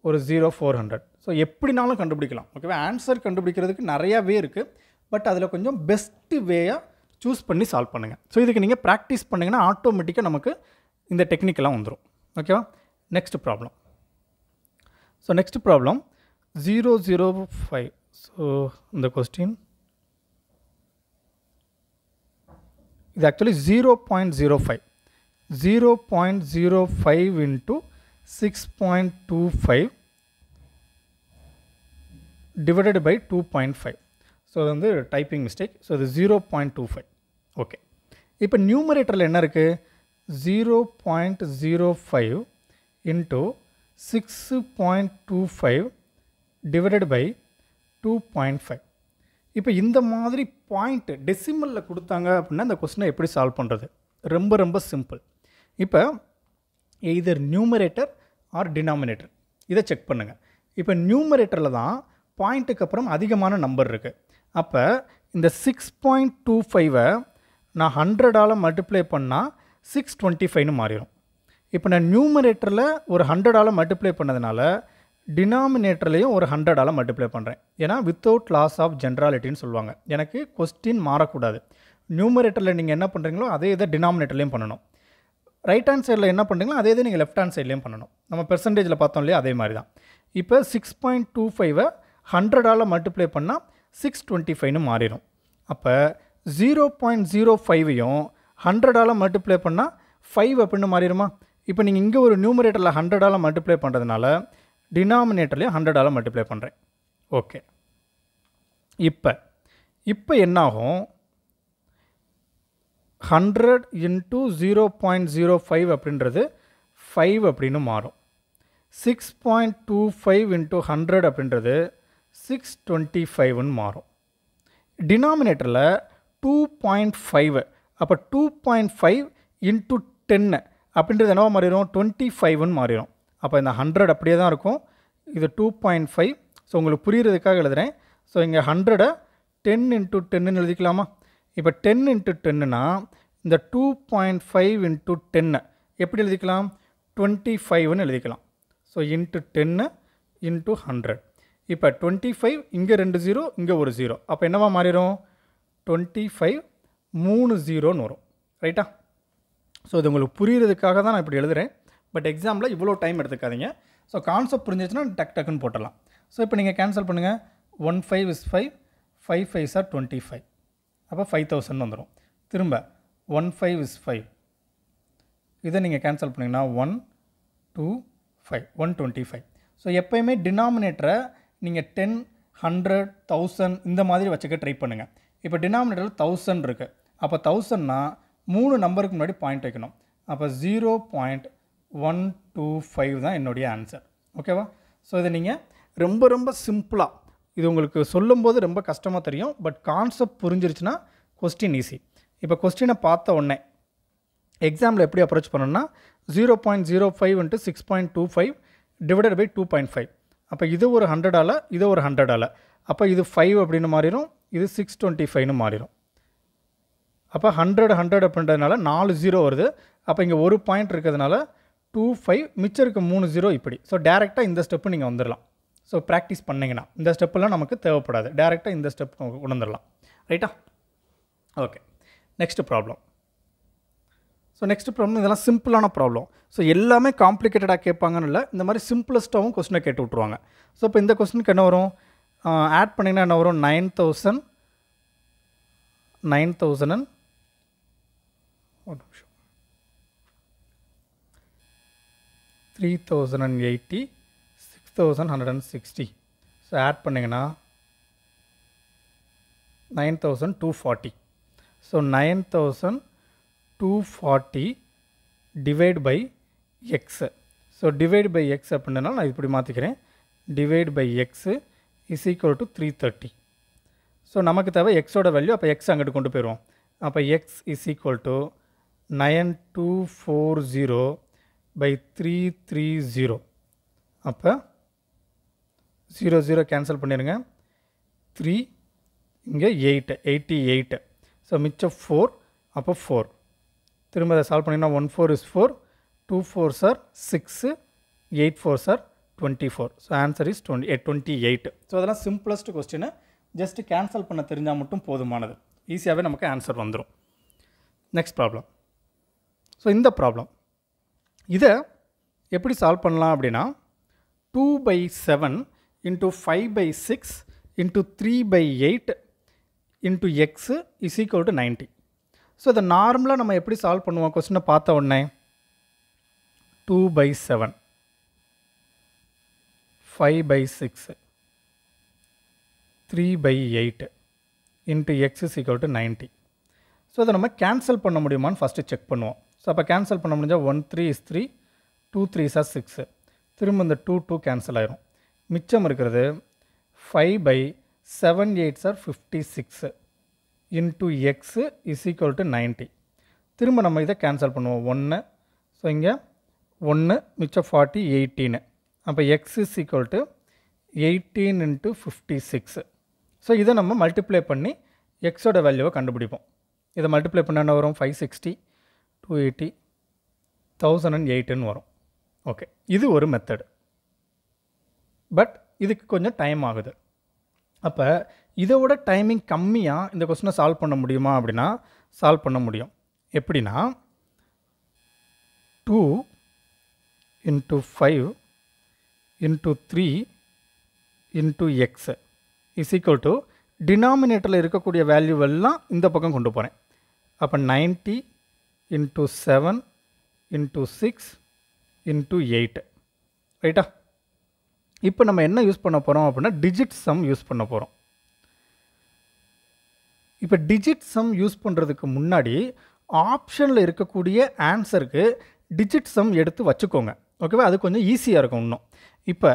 ஒரு ஜீரோ ஃபோர் ஹண்ட்ரட் ஸோ எப்படினாலும் கண்டுபிடிக்கலாம் ஓகேவா ஆன்சர் கண்டுபிடிக்கிறதுக்கு நிறையா வே இருக்குது பட் அதில் கொஞ்சம் பெஸ்ட்டு வேயாக சூஸ் பண்ணி சால்வ் பண்ணுங்கள் ஸோ இதுக்கு நீங்கள் ப்ராக்டிஸ் பண்ணிங்கன்னா ஆட்டோமேட்டிக்காக நமக்கு இந்த டெக்னிக்கெல்லாம் வந்துடும் ஓகேவா next problem so next problem zero zero five so இந்த கொஸ்டின் இது actually zero point zero five zero point zero five into six point two five divided by two point five so அது வந்து டைப்பிங் மிஸ்டேக் ஸோ இது zero point two five okay இப்போ நியூமரேட்டரில் என்ன இருக்குது zero point zero five into six point two five divided by two point five இப்போ இந்த மாதிரி பாயிண்ட்டு டெசிமலில் கொடுத்தாங்க அப்படின்னா இந்த கொஸ்டினை எப்படி சால்வ் பண்ணுறது ரொம்ப ரொம்ப சிம்பிள் இப்போ இதர் நியூமரேட்டர் ஆர் டினாமினேட்டர் இதை செக் பண்ணுங்கள் இப்போ நியூமரேட்டரில் தான் பாயிண்ட்டுக்கு அப்புறம் அதிகமான நம்பர் இருக்குது அப்போ இந்த சிக்ஸ் பாயிண்ட் டூ ஃபைவை நான் ஹண்ட்ரடால் மல்டிப்ளை பண்ணால் சிக்ஸ் டுவெண்ட்டி ஃபைவ்னு மாறிடும் இப்போ நான் நியூமரேட்டரில் ஒரு ஹண்ட்ரடால் மல்டிப்ளை பண்ணதுனால டினாமினேட்டர்லேயும் ஒரு ஹண்ட்ரடால் மல்டிப்ளை பண்ணுறேன் ஏன்னா வித்தவுட் லாஸ் ஆஃப் ஜென்ராலிட்டின்னு சொல்லுவாங்க எனக்கு கொஸ்டின் மாறக்கூடாது நியூமரேட்டரில் நீங்கள் என்ன பண்ணுறீங்களோ அதே இதை டினாமினேட்டர்லேயும் பண்ணணும் ரைட் ஹேண்ட் சைடில் என்ன பண்ணுறீங்களோ அதே இதை நீங்கள் லெஃப்ட் ஹேண்ட் சைட்லேயும் பண்ணணும் நம்ம பெர்சன்டேஜில் பார்த்தோம் இல்லையா அதே மாதிரி தான் இப்போ சிக்ஸ் பாயிண்ட் டூ ஃபைவை ஹண்ட்ரடால் மல்டிப்ளை பண்ணால் சிக்ஸ் டுவெண்ட்டி ஃபைவ்னு மாறிடும் அப்போ ஜீரோ பாயிண்ட் ஜீரோ ஃபைவையும் ஹண்ட்ரடால் மல்டிப்ளை பண்ணால் ஃபைவ் அப்படின்னு மாறிடுமா இப்போ நீங்கள் இங்கே ஒரு நியூமரேட்டரில் ஹண்ட்ரடால் மல்டிப்ளை பண்ணுறதுனால டினாமினேட்டர்லேயும் ஹண்ட்ரடால் மல்டிப்ளை பண்ணுறேன் ஓகே இப்போ இப்போ என்னாகும் hundred into zero point zero five அப்படின்றது ஃபைவ் அப்படின்னு மாறும் six point two five into hundred அப்படின்றது சிக்ஸ் டுவெண்ட்டி ஃபைவ்னு மாறும் டினாமினேட்டரில் டூ பாயிண்ட் ஃபைவ் அப்போ டூ பாயிண்ட் ஃபைவ் இன்ட்டு டென்னு அப்படின்றது என்னவோ மாறிடும் டுவெண்ட்டி ஃபைவ்னு மாறிடும் அப்போ இந்த ஹண்ட்ரட் அப்படியே தான் இருக்கும் இது டூ பாயிண்ட் ஃபைவ் ஸோ உங்களுக்கு புரிகிறதுக்காக எழுதுகிறேன் ஸோ இங்கே ஹண்ட்ரடை டென் இன்ட்டு டென்னு எழுதிக்கலாமா இப்போ டென் இன்ட்டு டென்னுனா இந்த டூ பாயிண்ட் ஃபைவ் இன்ட்டு டென்னு எப்படி எழுதிக்கலாம் டுவெண்ட்டி ஃபைவ்னு எழுதிக்கலாம் ஸோ இன்ட்டு டென்னு இன்ட்டு ஹண்ட்ரட் இப்போ டுவெண்ட்டி ஃபைவ் இங்கே ரெண்டு ஜீரோ இங்கே ஒரு ஜீரோ அப்போ என்னவா மாறிடும் டுவெண்ட்டி ஃபைவ் மூணு ஜீரோன்னு வரும் ரைட்டா ஸோ இது உங்களுக்கு புரிகிறதுக்காக தான் நான் இப்படி எழுதுகிறேன் பட் எக்ஸாமில் இவ்வளோ டைம் எடுத்துக்காதீங்க ஸோ கான்செப்ட் புரிஞ்சிச்சுன்னா டக் டக்குன்னு போட்டலாம் ஸோ இப்போ நீங்கள் கேன்சல் பண்ணுங்கள் one five is five five five are twenty five அப்போ ஃபைவ் தௌசண்ட் வந்துடும் திரும்ப ஒன் ஃபைவ் இஸ் ஃபைவ் இதை நீங்கள் கேன்சல் பண்ணிங்கன்னா one two five one twenty five so எப்போயுமே டினாமினேட்டரை நீங்கள் டென் ஹண்ட்ரட் தௌசண்ட் இந்த மாதிரி வச்சுக்க ட்ரை பண்ணுங்கள் இப்போ டினாமினேட்டரில் தௌசண்ட் இருக்குது அப்போ தௌசண்ட்னா மூணு நம்பருக்கு முன்னாடி பாயிண்ட் வைக்கணும் அப்போ zero point one two five தான் என்னுடைய ஆன்சர் ஓகேவா ஸோ இதை நீங்கள் ரொம்ப ரொம்ப சிம்பிளாக இது உங்களுக்கு சொல்லும்போது ரொம்ப கஷ்டமாக தெரியும் பட் கான்செப்ட் புரிஞ்சிருச்சுன்னா கொஸ்டின் ஈஸி இப்போ கொஸ்டினை பார்த்த உடனே எக்ஸாமில் எப்படி அப்ரோச் பண்ணணும்னா zero point zero five into six point two five divided by two point five அப்போ இது ஒரு ஹண்ட்ரட் ஆல இது ஒரு ஹண்ட்ரட் ஆல அப்போ இது ஃபைவ் அப்படின்னு மாறிடும் இது சிக்ஸ் டுவெண்ட்டி ஃபைவ்னு மாறிடும் அப்போ ஹண்ட்ரட் ஹண்ட்ரட் அப்படின்றதுனால நாலு ஜீரோ வருது அப்போ இங்கே ஒரு பாயிண்ட் இருக்கிறதுனால டூ ஃபைவ் மிச்சம் இருக்க மூணு ஜீரோ இப்படி ஸோ டேரெக்டாக இந்த ஸ்டெப்பு நீங்கள் வந்துடலாம் ஸோ ப்ராக்டிஸ் பண்ணிங்கன்னா இந்த ஸ்டெப்பெல்லாம் நமக்கு தேவைப்படாது டேரெக்டாக இந்த ஸ்டெப் உணர்ந்துடலாம் ரைட்டா okay next problem so next problem இதெல்லாம் சிம்பிளான ப்ராப்ளம் ஸோ எல்லாமே காம்ப்ளிகேட்டடாக கேட்பாங்கன்னு இல்லை இந்த மாதிரி சிம்பிளஸ்ட்டாகவும் கொஸ்டினை கேட்டு விட்ருவாங்க ஸோ இப்போ இந்த கொஸ்டினுக்கு என்ன வரும் ஆட் பண்ணிங்கன்னா என்ன வரும் nine thousand nine thousand and நிமிஷம் three thousand and eighty six thousand hundred and sixty so add பண்ணிங்கன்னா nine thousand two forty so nine thousand two forty डिड एक्सो डिडक्स अब ना इप्ली मतिक्रेन डिडक्स इज ईक्वल टू थ्री तटी सो नमक तेव एक्सो वैल्यू अक्स अंगेट कों x is equal to nine two four zero by three three zero zero zero cancel पड़ेंगे थ्री इंटी एट मिच फोर अोर திரும்ப அதை சால்வ் பண்ணிங்கன்னா one four is four two four are six eight four are twenty four so answer is twenty twenty eight so அதெல்லாம் சிம்பிளஸ்ட் கொஸ்டின் ஜஸ்ட்டு கேன்சல் பண்ண தெரிஞ்சால் மட்டும் போதுமானது ஈஸியாகவே நமக்கு ஆன்சர் வந்துடும் நெக்ஸ்ட் ப்ராப்ளம் ஸோ இந்த ப்ராப்ளம் இதை எப்படி சால்வ் பண்ணலாம் அப்படின்னா two by seven into five by six into three by eight into x is equal to ninety so இதை நார்மலாக நம்ம எப்படி சால்வ் பண்ணுவோம் கொஸ்டினை பார்த்த உடனே two by seven five by six three by eight into x is equal to ninety so அதை நம்ம கேன்சல் பண்ண முடியுமான்னு ஃபஸ்ட்டு செக் பண்ணுவோம் ஸோ அப்போ கேன்சல் பண்ண முடிஞ்சால் one three is three two three are six திரும்ப இந்த டூ டூ கேன்சல் ஆயிரும் மிச்சம் இருக்கிறது five by seven eight are fifty six into x is equal to ninety திரும்ப நம்ம இதை கேன்சல் பண்ணுவோம் ஒன்று ஸோ இங்கே ஒன்று மிச்சம் ஃபார்ட்டி எயிட்டீனு அப்போ x is equal to eighteen into fifty six so இதை நம்ம மல்டிப்ளை பண்ணி எக்ஸோட வேல்யூவை கண்டுபிடிப்போம் இதை மல்டிப்ளை பண்ண வரும் five sixty two eighty thousand and எயிட்டுன்னு வரும் ஓகே இது ஒரு மெத்தடு பட் இதுக்கு கொஞ்சம் டைம் ஆகுது அப்போ இதோட டைமிங் கம்மியாக இந்த கொஸ்டினை சால்வ் பண்ண முடியுமா அப்படின்னா சால்வ் பண்ண முடியும் எப்படின்னா two into five into three into x is equal to டினாமினேட்டரில் இருக்கக்கூடிய வேல்யூ எல்லாம் இந்த பக்கம் கொண்டு போகிறேன் அப்போ ninety into seven into six into eight ரைட்டா இப்போ நம்ம என்ன யூஸ் பண்ண போகிறோம் அப்படின்னா டிஜிட் சம் யூஸ் பண்ண போகிறோம் இப்போ டிஜிட் சம் யூஸ் பண்ணுறதுக்கு முன்னாடி ஆப்ஷனில் இருக்கக்கூடிய ஆன்சருக்கு டிஜிட் சம் எடுத்து வச்சுக்கோங்க ஓகேவா அது கொஞ்சம் ஈஸியாக இருக்கும் இன்னும் இப்போ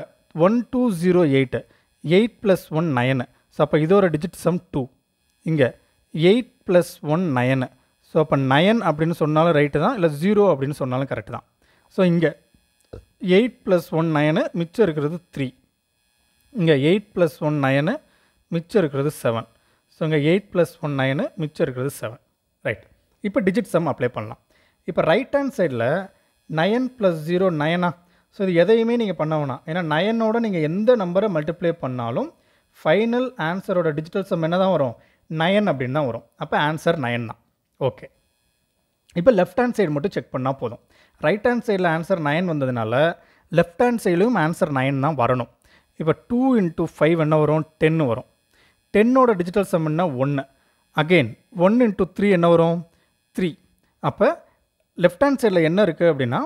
one two zero eight eight plus one nine so அப்போ இது ஒரு டிஜிட் சம் டூ இங்கே eight plus one nine so அப்போ நயன் அப்படின்னு சொன்னாலும் ரைட்டு தான் இல்லை ஜீரோ அப்படின்னு சொன்னாலும் கரெக்டு தான் ஸோ இங்கே எயிட் ப்ளஸ் ஒன் நயனு மிச்சம் இருக்கிறது த்ரீ இங்கே எயிட் ப்ளஸ் ஒன் நயனு மிச்சம் இருக்கிறது செவன் ஸோ இங்கே எயிட் ப்ளஸ் ஒன் நயனு மிச்சம் இருக்கிறது செவன் ரைட் இப்போ டிஜிட் சம் அப்ளை பண்ணலாம் இப்போ ரைட் ஹேண்ட் சைடில் நயன் ப்ளஸ் ஜீரோ நயனா ஸோ இது எதையுமே நீங்கள் பண்ண வேணாம் ஏன்னா நயனோட நீங்கள் எந்த நம்பரை மல்டிப்ளை பண்ணாலும் ஃபைனல் ஆன்சரோட டிஜிட்டல் சம் என்ன தான் வரும் நயன் அப்படின்னு தான் வரும் அப்போ ஆன்சர் நயன் தான் ஓகே இப்போ லெஃப்ட் ஹேண்ட் சைடு மட்டும் செக் பண்ணால் போதும் ரைட் ஹேண்ட் சைடில் ஆன்சர் நைன் வந்ததுனால லெஃப்ட் ஹேண்ட் சைட்லையும் ஆன்சர் நைன் தான் வரணும் இப்போ டூ இன்ட்டு ஃபைவ் என்ன வரும் டென்னு வரும் டென்னோட டிஜிட்டல் சம்னா ஒன்று அகெயின் ஒன் இன்ட்டு த்ரீ என்ன வரும் த்ரீ அப்போ லெஃப்ட் ஹேண்ட் சைடில் என்ன இருக்குது அப்படின்னா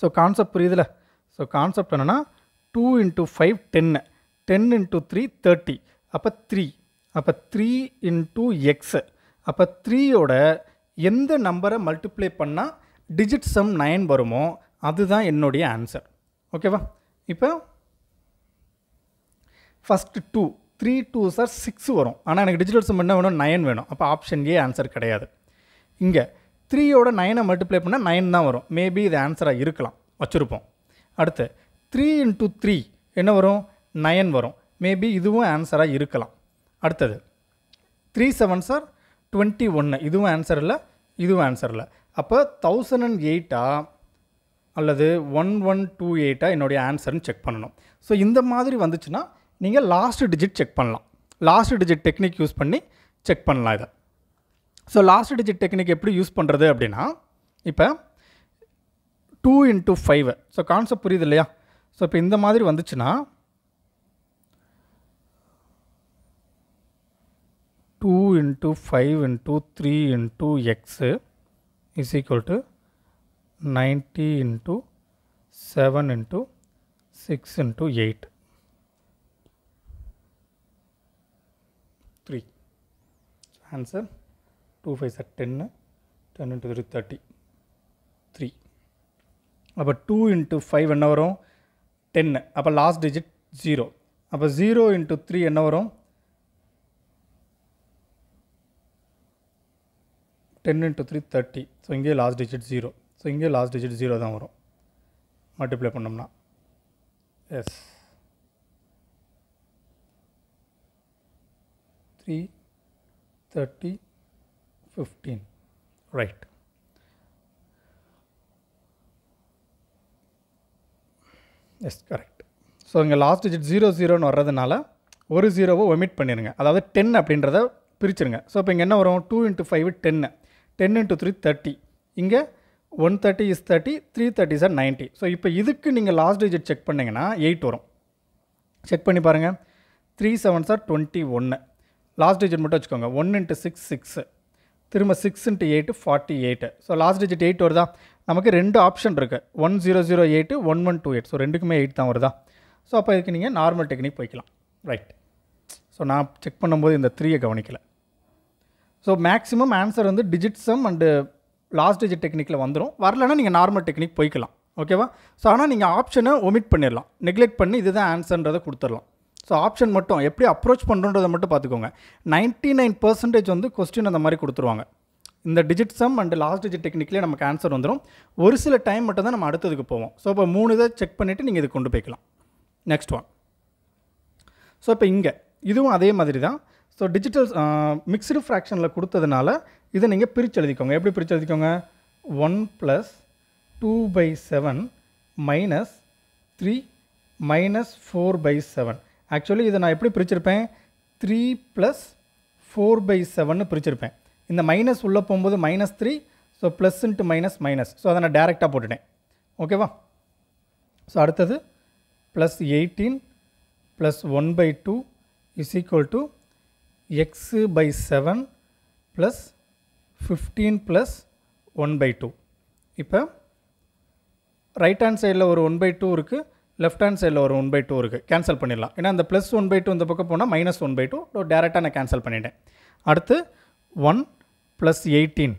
ஸோ கான்செப்ட் புரியுதுல ஸோ கான்செப்ட் என்னென்னா டூ இன்ட்டு ஃபைவ் டென்னு டென் இன்ட்டு த்ரீ தேர்ட்டி அப்போ த்ரீ அப்போ த்ரீ இன்ட்டு எக்ஸு அப்போ த்ரீயோட எந்த நம்பரை மல்டிப்ளை பண்ணால் டிஜிட் சம் நைன் வருமோ அதுதான் என்னுடைய ஆன்சர் ஓகேவா இப்போ first two three two sir six வரும் ஆனால் எனக்கு டிஜிட்டல் சம் என்ன வேணும் நைன் வேணும் அப்போ ஆப்ஷன் ஏ ஆன்சர் கிடையாது இங்கே த்ரீயோட நைனை மல்டிப்ளை பண்ணால் நைன் தான் வரும் மேபி இது ஆன்சராக இருக்கலாம் வச்சுருப்போம் அடுத்து த்ரீ இன்ட்டு த்ரீ என்ன வரும் நயன் வரும் மேபி இதுவும் ஆன்சராக இருக்கலாம் அடுத்தது த்ரீ செவன் சார் டுவெண்ட்டி ஒன்று இதுவும் ஆன்சர் இல்லை இதுவும் ஆன்சர் இல்லை அப்போ தௌசண்ட் அண்ட் எயிட்டா அல்லது ஒன் ஒன் டூ எயிட்டாக என்னுடைய ஆன்சர்னு செக் பண்ணணும் ஸோ இந்த மாதிரி வந்துச்சுன்னா நீங்கள் லாஸ்ட் டிஜிட் செக் பண்ணலாம் லாஸ்ட் டிஜிட் டெக்னிக் யூஸ் பண்ணி செக் பண்ணலாம் இதை ஸோ லாஸ்ட் டிஜிட் டெக்னிக் எப்படி யூஸ் பண்ணுறது அப்படின்னா இப்போ two into five so concept புரியுது இல்லையா ஸோ இப்போ இந்த மாதிரி வந்துச்சுன்னா two into five into three into x is equal to 90 into 7 into 6 into 8. 3. Answer 2 5 are 10, 10 into 3 30. 3. அப்போ டூ இன்ட்டு ஃபைவ் என்ன வரும் டென்னு அப்போ லாஸ்ட் டிஜிட் ஜீரோ அப்போ ஜீரோ இன்ட்டு த்ரீ என்ன வரும் ten into three thirty so இங்கே லாஸ்ட் டிஜிட் ஜீரோ ஸோ இங்கே லாஸ்ட் டிஜிட் ஜீரோ தான் வரும் மல்டிப்ளை பண்ணோம்னா yes three thirty fifteen right yes correct so இங்கே லாஸ்ட் டிஜிட் ஜீரோ ஜீரோன்னு வர்றதுனால ஒரு ஜீரோவை ஒமிட் பண்ணிடுங்க அதாவது டென் அப்படின்றத பிரிச்சுருங்க ஸோ இப்போ இங்கே என்ன வரும் டூ இன்ட்டு ஃபைவ் டென்னு டென் இன்ட்டு த்ரீ தேர்ட்டி இங்கே one thirty is thirty three thirty are ninety so இப்போ இதுக்கு நீங்கள் லாஸ்ட் டிஜிட் செக் பண்ணிங்கன்னா எயிட் வரும் செக் பண்ணி பாருங்கள் த்ரீ செவன் சார் டுவெண்ட்டி ஒன்று லாஸ்ட் டிஜிட் மட்டும் வச்சுக்கோங்க ஒன் இன்ட்டு சிக்ஸ் சிக்ஸு திரும்ப six into eight forty eight so last digit eight வருதா நமக்கு ரெண்டு ஆப்ஷன் இருக்குது one zero zero eight one one two eight so ரெண்டுக்குமே எயிட் தான் வருதா ஸோ அப்போ இதுக்கு நீங்கள் நார்மல் டெக்னிக் போய்க்கலாம் ரைட் ஸோ நான் செக் பண்ணும்போது இந்த த்ரீயை கவனிக்கலை ஸோ மேக்ஸிமம் ஆன்சர் வந்து டிஜிட்ஸம் அண்டு லாஸ்ட் டிஜிட் டெக்னிக்கில் வந்துடும் வரலன்னா நீங்கள் நார்மல் டெக்னிக் போய்க்கலாம் ஓகேவா ஸோ ஆனால் நீங்கள் ஆப்ஷனை ஒமிட் பண்ணிடலாம் நெக்லெக்ட் பண்ணி இதுதான் ஆன்சர்ன்றதை கொடுத்துடலாம் ஸோ ஆப்ஷன் மட்டும் எப்படி அப்ரோச் பண்ணுறன்றதை மட்டும் பார்த்துக்கோங்க நைன்ட்டி நைன் பர்சன்டேஜ் வந்து கொஸ்டின் அந்த மாதிரி கொடுத்துருவாங்க இந்த digit sum and last digit டெக்னிக்லேயே நமக்கு ஆன்சர் வந்துடும் ஒரு சில டைம் மட்டும் தான் நம்ம அடுத்ததுக்கு போவோம் ஸோ இப்போ மூணு இதை செக் பண்ணிவிட்டு நீங்கள் இது கொண்டு போய்க்கலாம் நெக்ஸ்ட் ஒன் ஸோ இப்போ இங்கே இதுவும் அதே மாதிரி தான் ஸோ டிஜிட்டல் மிக்சடு ஃப்ராக்ஷனில் கொடுத்ததுனால இதை நீங்கள் பிரித்து எழுதிக்கோங்க எப்படி பிரித்து எழுதிக்கோங்க one plus two by seven minus three minus four by seven actually இதை நான் எப்படி பிரிச்சிருப்பேன் த்ரீ ப்ளஸ் ஃபோர் பை செவன்னு பிரிச்சிருப்பேன் இந்த மைனஸ் உள்ளே போகும்போது minus three so plus into minus minus so அதை நான் டேரெக்டாக போட்டுட்டேன் ஓகேவா ஸோ அடுத்தது plus eighteen plus one by two is equal to x by seven plus fifteen plus one by two இப்போ ரைட் ஹேண்ட் சைடில் ஒரு ஒன் பை டூ இருக்குது லெஃப்ட் ஹேண்ட் சைடில் ஒரு ஒன் பை டூ இருக்குது கேன்சல் பண்ணிடலாம் ஏன்னா அந்த ப்ளஸ் ஒன் பை டூ இந்த பக்கம் போனால் மைனஸ் ஒன் பை டூ டேரெக்டாக நான் கேன்சல் பண்ணிட்டேன் அடுத்து one plus eighteen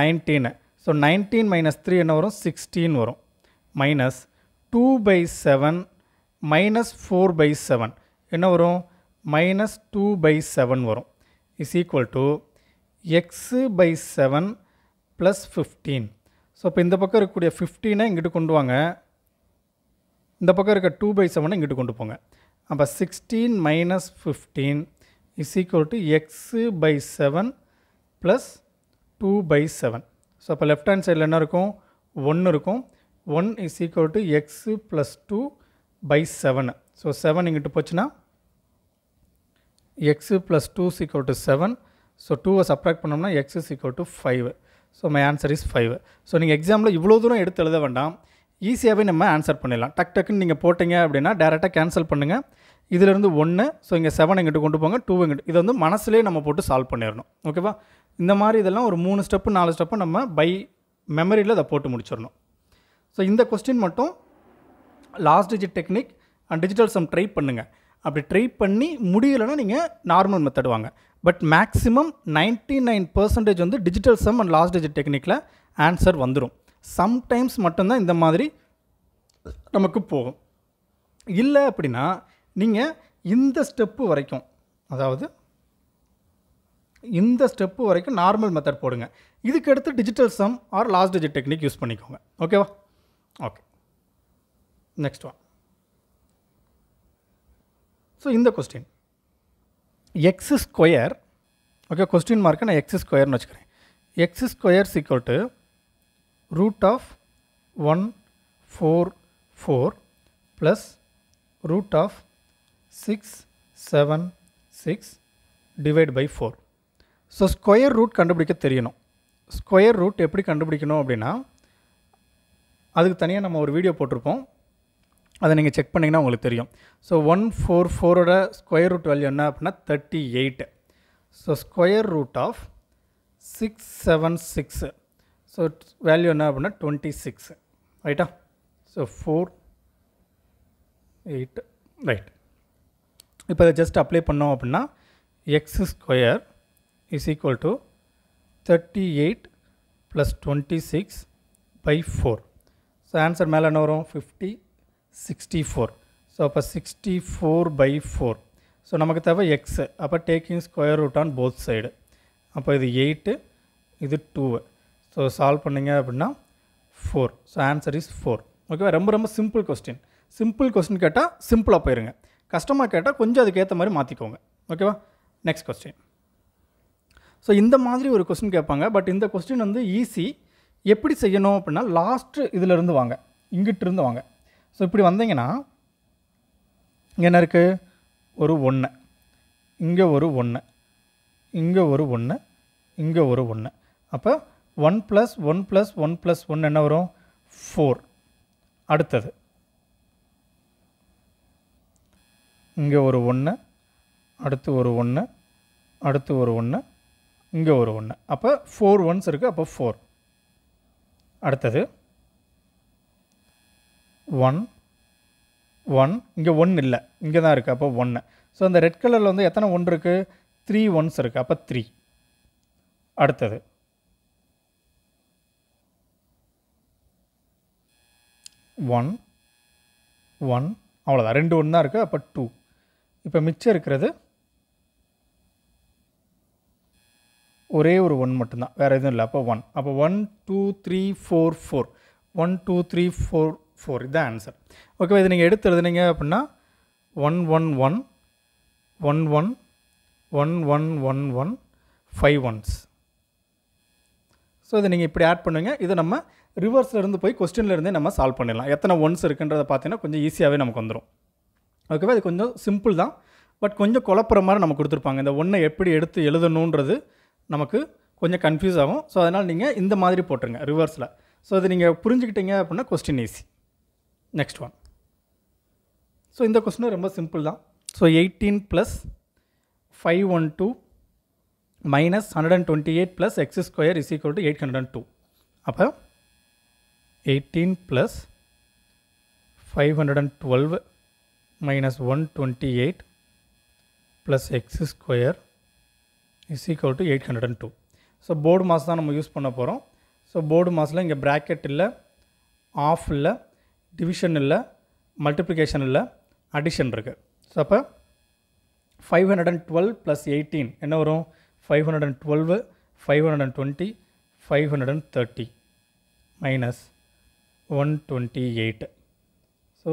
nineteen so nineteen minus three என்ன வரும் சிக்ஸ்டீன் வரும் minus two by seven minus four by seven என்ன வரும் மைனஸ் டூ பை செவன் வரும் is equal to x by seven plus fifteen so இப்போ இந்த பக்கம் இருக்கக்கூடிய ஃபிஃப்டீனை இங்கிட்டு கொண்டு வாங்க இந்த பக்கம் இருக்க டூ பை செவனை இங்கிட்டு கொண்டு போங்க அப்போ sixteen minus fifteen is equal to x by seven plus two by seven so அப்போ லெஃப்ட் ஹேண்ட் சைடில் என்ன இருக்கும் ஒன்று இருக்கும் one is equal to x plus two by seven so seven இங்கிட்டு போச்சுன்னா x plus two is equal to seven so டூவை சப்ராக்ட் பண்ணோம்னா x is equal to five so my answer is five so நீங்கள் எக்ஸாமில் இவ்வளோ தூரம் எடுத்து எழுத வேண்டாம் ஈஸியாகவே நம்ம ஆன்சர் பண்ணிடலாம் டக் டக்குன்னு நீங்கள் போட்டிங்க அப்படின்னா டேரெக்டாக கேன்சல் பண்ணுங்கள் இதிலிருந்து ஒன்று ஸோ இங்கே செவன் எங்கிட்ட கொண்டு போங்க டூ எங்கிட்ட இது வந்து மனசுலேயே நம்ம போட்டு சால்வ் பண்ணிடணும் ஓகேவா இந்த மாதிரி இதெல்லாம் ஒரு மூணு ஸ்டெப்பு நாலு ஸ்டெப்பு நம்ம பை மெமரியில் அதை போட்டு முடிச்சிடணும் ஸோ இந்த கொஸ்டின் மட்டும் last digit technique and digital sum try பண்ணுங்கள் அப்படி ட்ரை பண்ணி முடியலைன்னா நீங்கள் நார்மல் மெத்தட் வாங்க but maximum ninety nine percentage வந்து digital sum and last digit டெக்னிக்கில் ஆன்சர் வந்துடும் சம்டைம்ஸ் மட்டும்தான் இந்த மாதிரி நமக்கு போகும் இல்லை அப்படின்னா நீங்கள் இந்த ஸ்டெப்பு வரைக்கும் அதாவது இந்த ஸ்டெப்பு வரைக்கும் நார்மல் மெத்தட் போடுங்க இதுக்கடுத்து digital sum or last digit technique use பண்ணிக்கோங்க ஓகேவா ஓகே நெக்ஸ்ட் ஒன் ஸோ இந்த question x square okay question மார்க்கை நான் எக்ஸ் ஸ்கொயர்னு வச்சுக்கிறேன் x square equal to root of one four four plus root of six seven six divide by four so square root கண்டுபிடிக்க தெரியணும் ஸ்கொயர் ரூட் எப்படி கண்டுபிடிக்கணும் அப்படின்னா அதுக்கு தனியாக நம்ம ஒரு வீடியோ போட்டிருப்போம் அதை நீங்க செக் பண்ணீங்கன்னா உங்களுக்கு தெரியும் சோ 144 ோட ஸ்கொயர் ரூட் வேல்யூ என்ன அப்படினா 38 so square root of 676 so value என்ன அப்படினா 26 ரைட்டா சோ 4 8 ரைட் இப்போ जस्ट அப்ளை பண்ணோம் அப்படினா x² = 38 + 26 / 4 சோ ஆன்சர் மேலன வரும் 50 சிக்ஸ்டி ஃபோர் ஸோ அப்போ sixty four by four so நமக்கு தேவை எக்ஸ் அப்போ taking square root on both side அப்போ இது எயிட்டு இது டூவு ஸோ சால்வ் பண்ணிங்க அப்படின்னா four so answer is four ஓகேவா ரொம்ப ரொம்ப சிம்பிள் கொஸ்டின் சிம்பிள் கொஸ்டின் கேட்டால் சிம்பிளாக போயிருங்க கஷ்டமாக கேட்டால் கொஞ்சம் அதுக்கேற்ற மாதிரி மாற்றிக்கோங்க ஓகேவா நெக்ஸ்ட் கொஸ்டின் ஸோ இந்த மாதிரி ஒரு கொஸ்டின் கேட்பாங்க பட் இந்த கொஸ்டின் வந்து ஈஸி எப்படி செய்யணும் அப்படின்னா லாஸ்ட்டு இதிலேருந்து வாங்க இங்கிட்டிருந்து வாங்க ஸோ இப்படி வந்தீங்கன்னா இங்கே என்ன இருக்குது ஒரு ஒன்று இங்கே ஒரு ஒன்று இங்கே ஒரு ஒன்று இங்கே ஒரு ஒன்று அப்போ one plus one plus one plus one என்ன வரும் ஃபோர் அடுத்தது இங்கே ஒரு ஒன்று அடுத்து ஒரு ஒன்று அடுத்து ஒரு ஒன்று இங்கே ஒரு ஒன்று அப்போ ஃபோர் ஒன்ஸ் இருக்குது அப்போ ஃபோர் அடுத்தது ஒன் ஒன் இங்கே ஒன்று இல்லை இங்கே தான் இருக்குது அப்போ ஒன்று ஸோ அந்த ரெட் கலரில் வந்து எத்தனை ஒன்று இருக்குது த்ரீ ஒன்ஸ் இருக்குது அப்போ த்ரீ அடுத்தது ஒன் ஒன் அவ்வளோதான் ரெண்டு ஒன்று தான் இருக்குது அப்போ டூ இப்போ மிச்சம் இருக்கிறது ஒரே ஒரு ஒன் மட்டும்தான் வேறு எதுவும் இல்லை அப்போ ஒன் அப்போ one two three four four one two three four four இதுதான் ஆன்சர் ஓகேவா இது நீங்கள் எடுத்து எழுதுனீங்க அப்படின்னா one one one one one one one one one five ones so இதை நீங்கள் இப்படி ஆட் பண்ணுங்கள் இதை நம்ம ரிவர்ஸில் இருந்து போய் கொஸ்டினில் இருந்தே நம்ம சால்வ் பண்ணிடலாம் எத்தனை ஒன்ஸ் இருக்குன்றதை பார்த்தீங்கன்னா கொஞ்சம் ஈஸியாகவே நமக்கு வந்துடும் ஓகேவா இது கொஞ்சம் சிம்பிள் தான் பட் கொஞ்சம் குழப்புற மாதிரி நம்ம கொடுத்துருப்பாங்க இந்த ஒன்றை எப்படி எடுத்து எழுதணுன்றது நமக்கு கொஞ்சம் கன்ஃபியூஸ் ஆகும் ஸோ அதனால் நீங்கள் இந்த மாதிரி போட்டுருங்க ரிவர்ஸில் ஸோ இது நீங்கள் புரிஞ்சுக்கிட்டீங்க அப்படின்னா question easy next one so இந்த கொஸ்டினும் ரொம்ப சிம்பிள் தான் so eighteen plus five one two minus hundred and twenty eight plus x square is equal to eight hundred and two அப்போ eighteen plus five hundred and twelve minus one twenty eight plus x square is equal to eight hundred and two so BODMAS தான் நம்ம யூஸ் பண்ண போகிறோம் ஸோ போர்டு மாஸில் இங்கே ப்ராக்கெட் இல்லை ஆஃப் இல்லை டிவிஷன் இல்லை மல்டிப்ளிகேஷன் இல்லை அடிஷன் இருக்குது ஸோ அப்போ five hundred and twelve plus eighteen என்ன வரும் five hundred and twelve five hundred and twenty five hundred and thirty minus one twenty eight so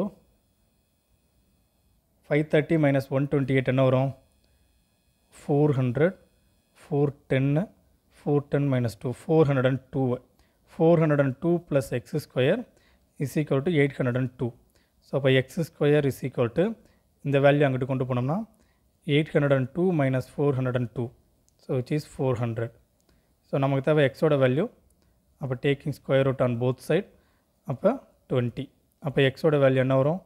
five thirty minus one twenty eight என்ன வரும் ஃபோர் ஹண்ட்ரட் ஃபோர் டென்னு four ten minus two four hundred and two four hundred and two plus x square is equal to eight hundred and two so அப்போ x square is equal to இந்த வேல்யூ அங்கிட்டு கொண்டு போனோம்னா eight hundred and two minus four hundred and two so which is four hundred so நமக்கு தேவை எக்ஸோட வேல்யூ அப்போ taking square root on both side அப்போ டுவெண்ட்டி அப்போ எக்ஸோட வேல்யூ என்ன வரும்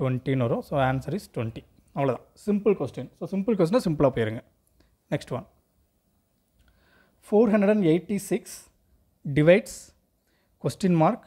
டுவெண்ட்டின்னு வரும் ஸோ ஆன்சர் இஸ் டுவெண்ட்டி அவ்வளோதான் சிம்பிள் கொஸ்டின் ஸோ சிம்பிள் கொஸ்டினாக சிம்பிளாக போயிருங்க next one four hundred and eighty six divides question mark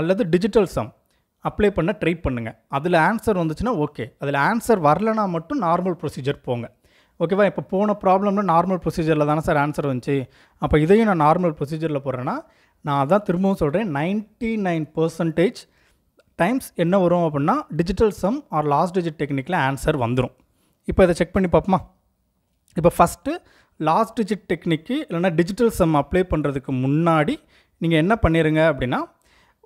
அல்லது டிஜிட்டல் சம் அப்ளை பண்ண ட்ரை பண்ணுங்கள் அதில் ஆன்சர் வந்துச்சுன்னா ஓகே அதில் ஆன்சர் வரலனா மட்டும் நார்மல் ப்ரொசீஜர் போங்க ஓகேவா இப்போ போன ப்ராப்ளம்னா நார்மல் ப்ரொசீஜரில் தானே சார் ஆன்சர் வந்துச்சு அப்போ இதையும் நான் நார்மல் ப்ரொசீஜரில் போடுறேன்னா நான் அதான் திரும்பவும் சொல்கிறேன் நைன்ட்டி நைன் பர்சன்டேஜ் டைம்ஸ் என்ன வரும் அப்படின்னா digital sum or last digit டெக்னிக்கில் ஆன்சர் வந்துடும் இப்போ இதை செக் பண்ணி பார்ப்போமா இப்போ ஃபஸ்ட்டு லாஸ்ட் டிஜிட் டெக்னிக்கு இல்லைனா டிஜிட்டல் சம் அப்ளை பண்ணுறதுக்கு முன்னாடி நீங்கள் என்ன பண்ணிடுங்க அப்படின்னா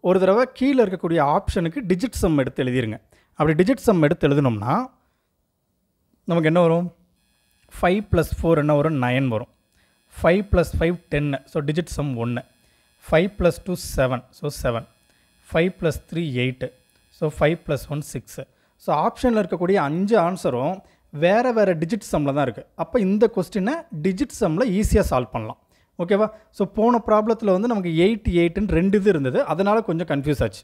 ஒரு தடவை கீழே இருக்கக்கூடிய ஆப்ஷனுக்கு டிஜிட் சம் எடுத்து எழுதிருங்க அப்படி டிஜிட் சம் எடுத்து எழுதினோம்னா நமக்கு என்ன வரும் ஃபைவ் ப்ளஸ் ஃபோர் என்ன வரும் நயன் வரும் ஃபைவ் ப்ளஸ் ஃபைவ் டென்னு ஸோ டிஜிட் சம் ஒன்று five plus two seven so seven five plus three eight so five plus one six so ஆப்ஷனில் இருக்கக்கூடிய அஞ்சு ஆன்சரும் வேறு வேறு டிஜிட் சம்மில் தான் இருக்குது அப்போ இந்த கொஸ்டினை டிஜிட் சம்மில் ஈஸியாக சால்வ் பண்ணலாம் ஓகேவா ஸோ போன ப்ராப்ளத்தில் வந்து நமக்கு எயிட் எயிட்டுன்னு ரெண்டு இது இருந்தது அதனால் கொஞ்சம் கன்ஃபியூஸ் ஆச்சு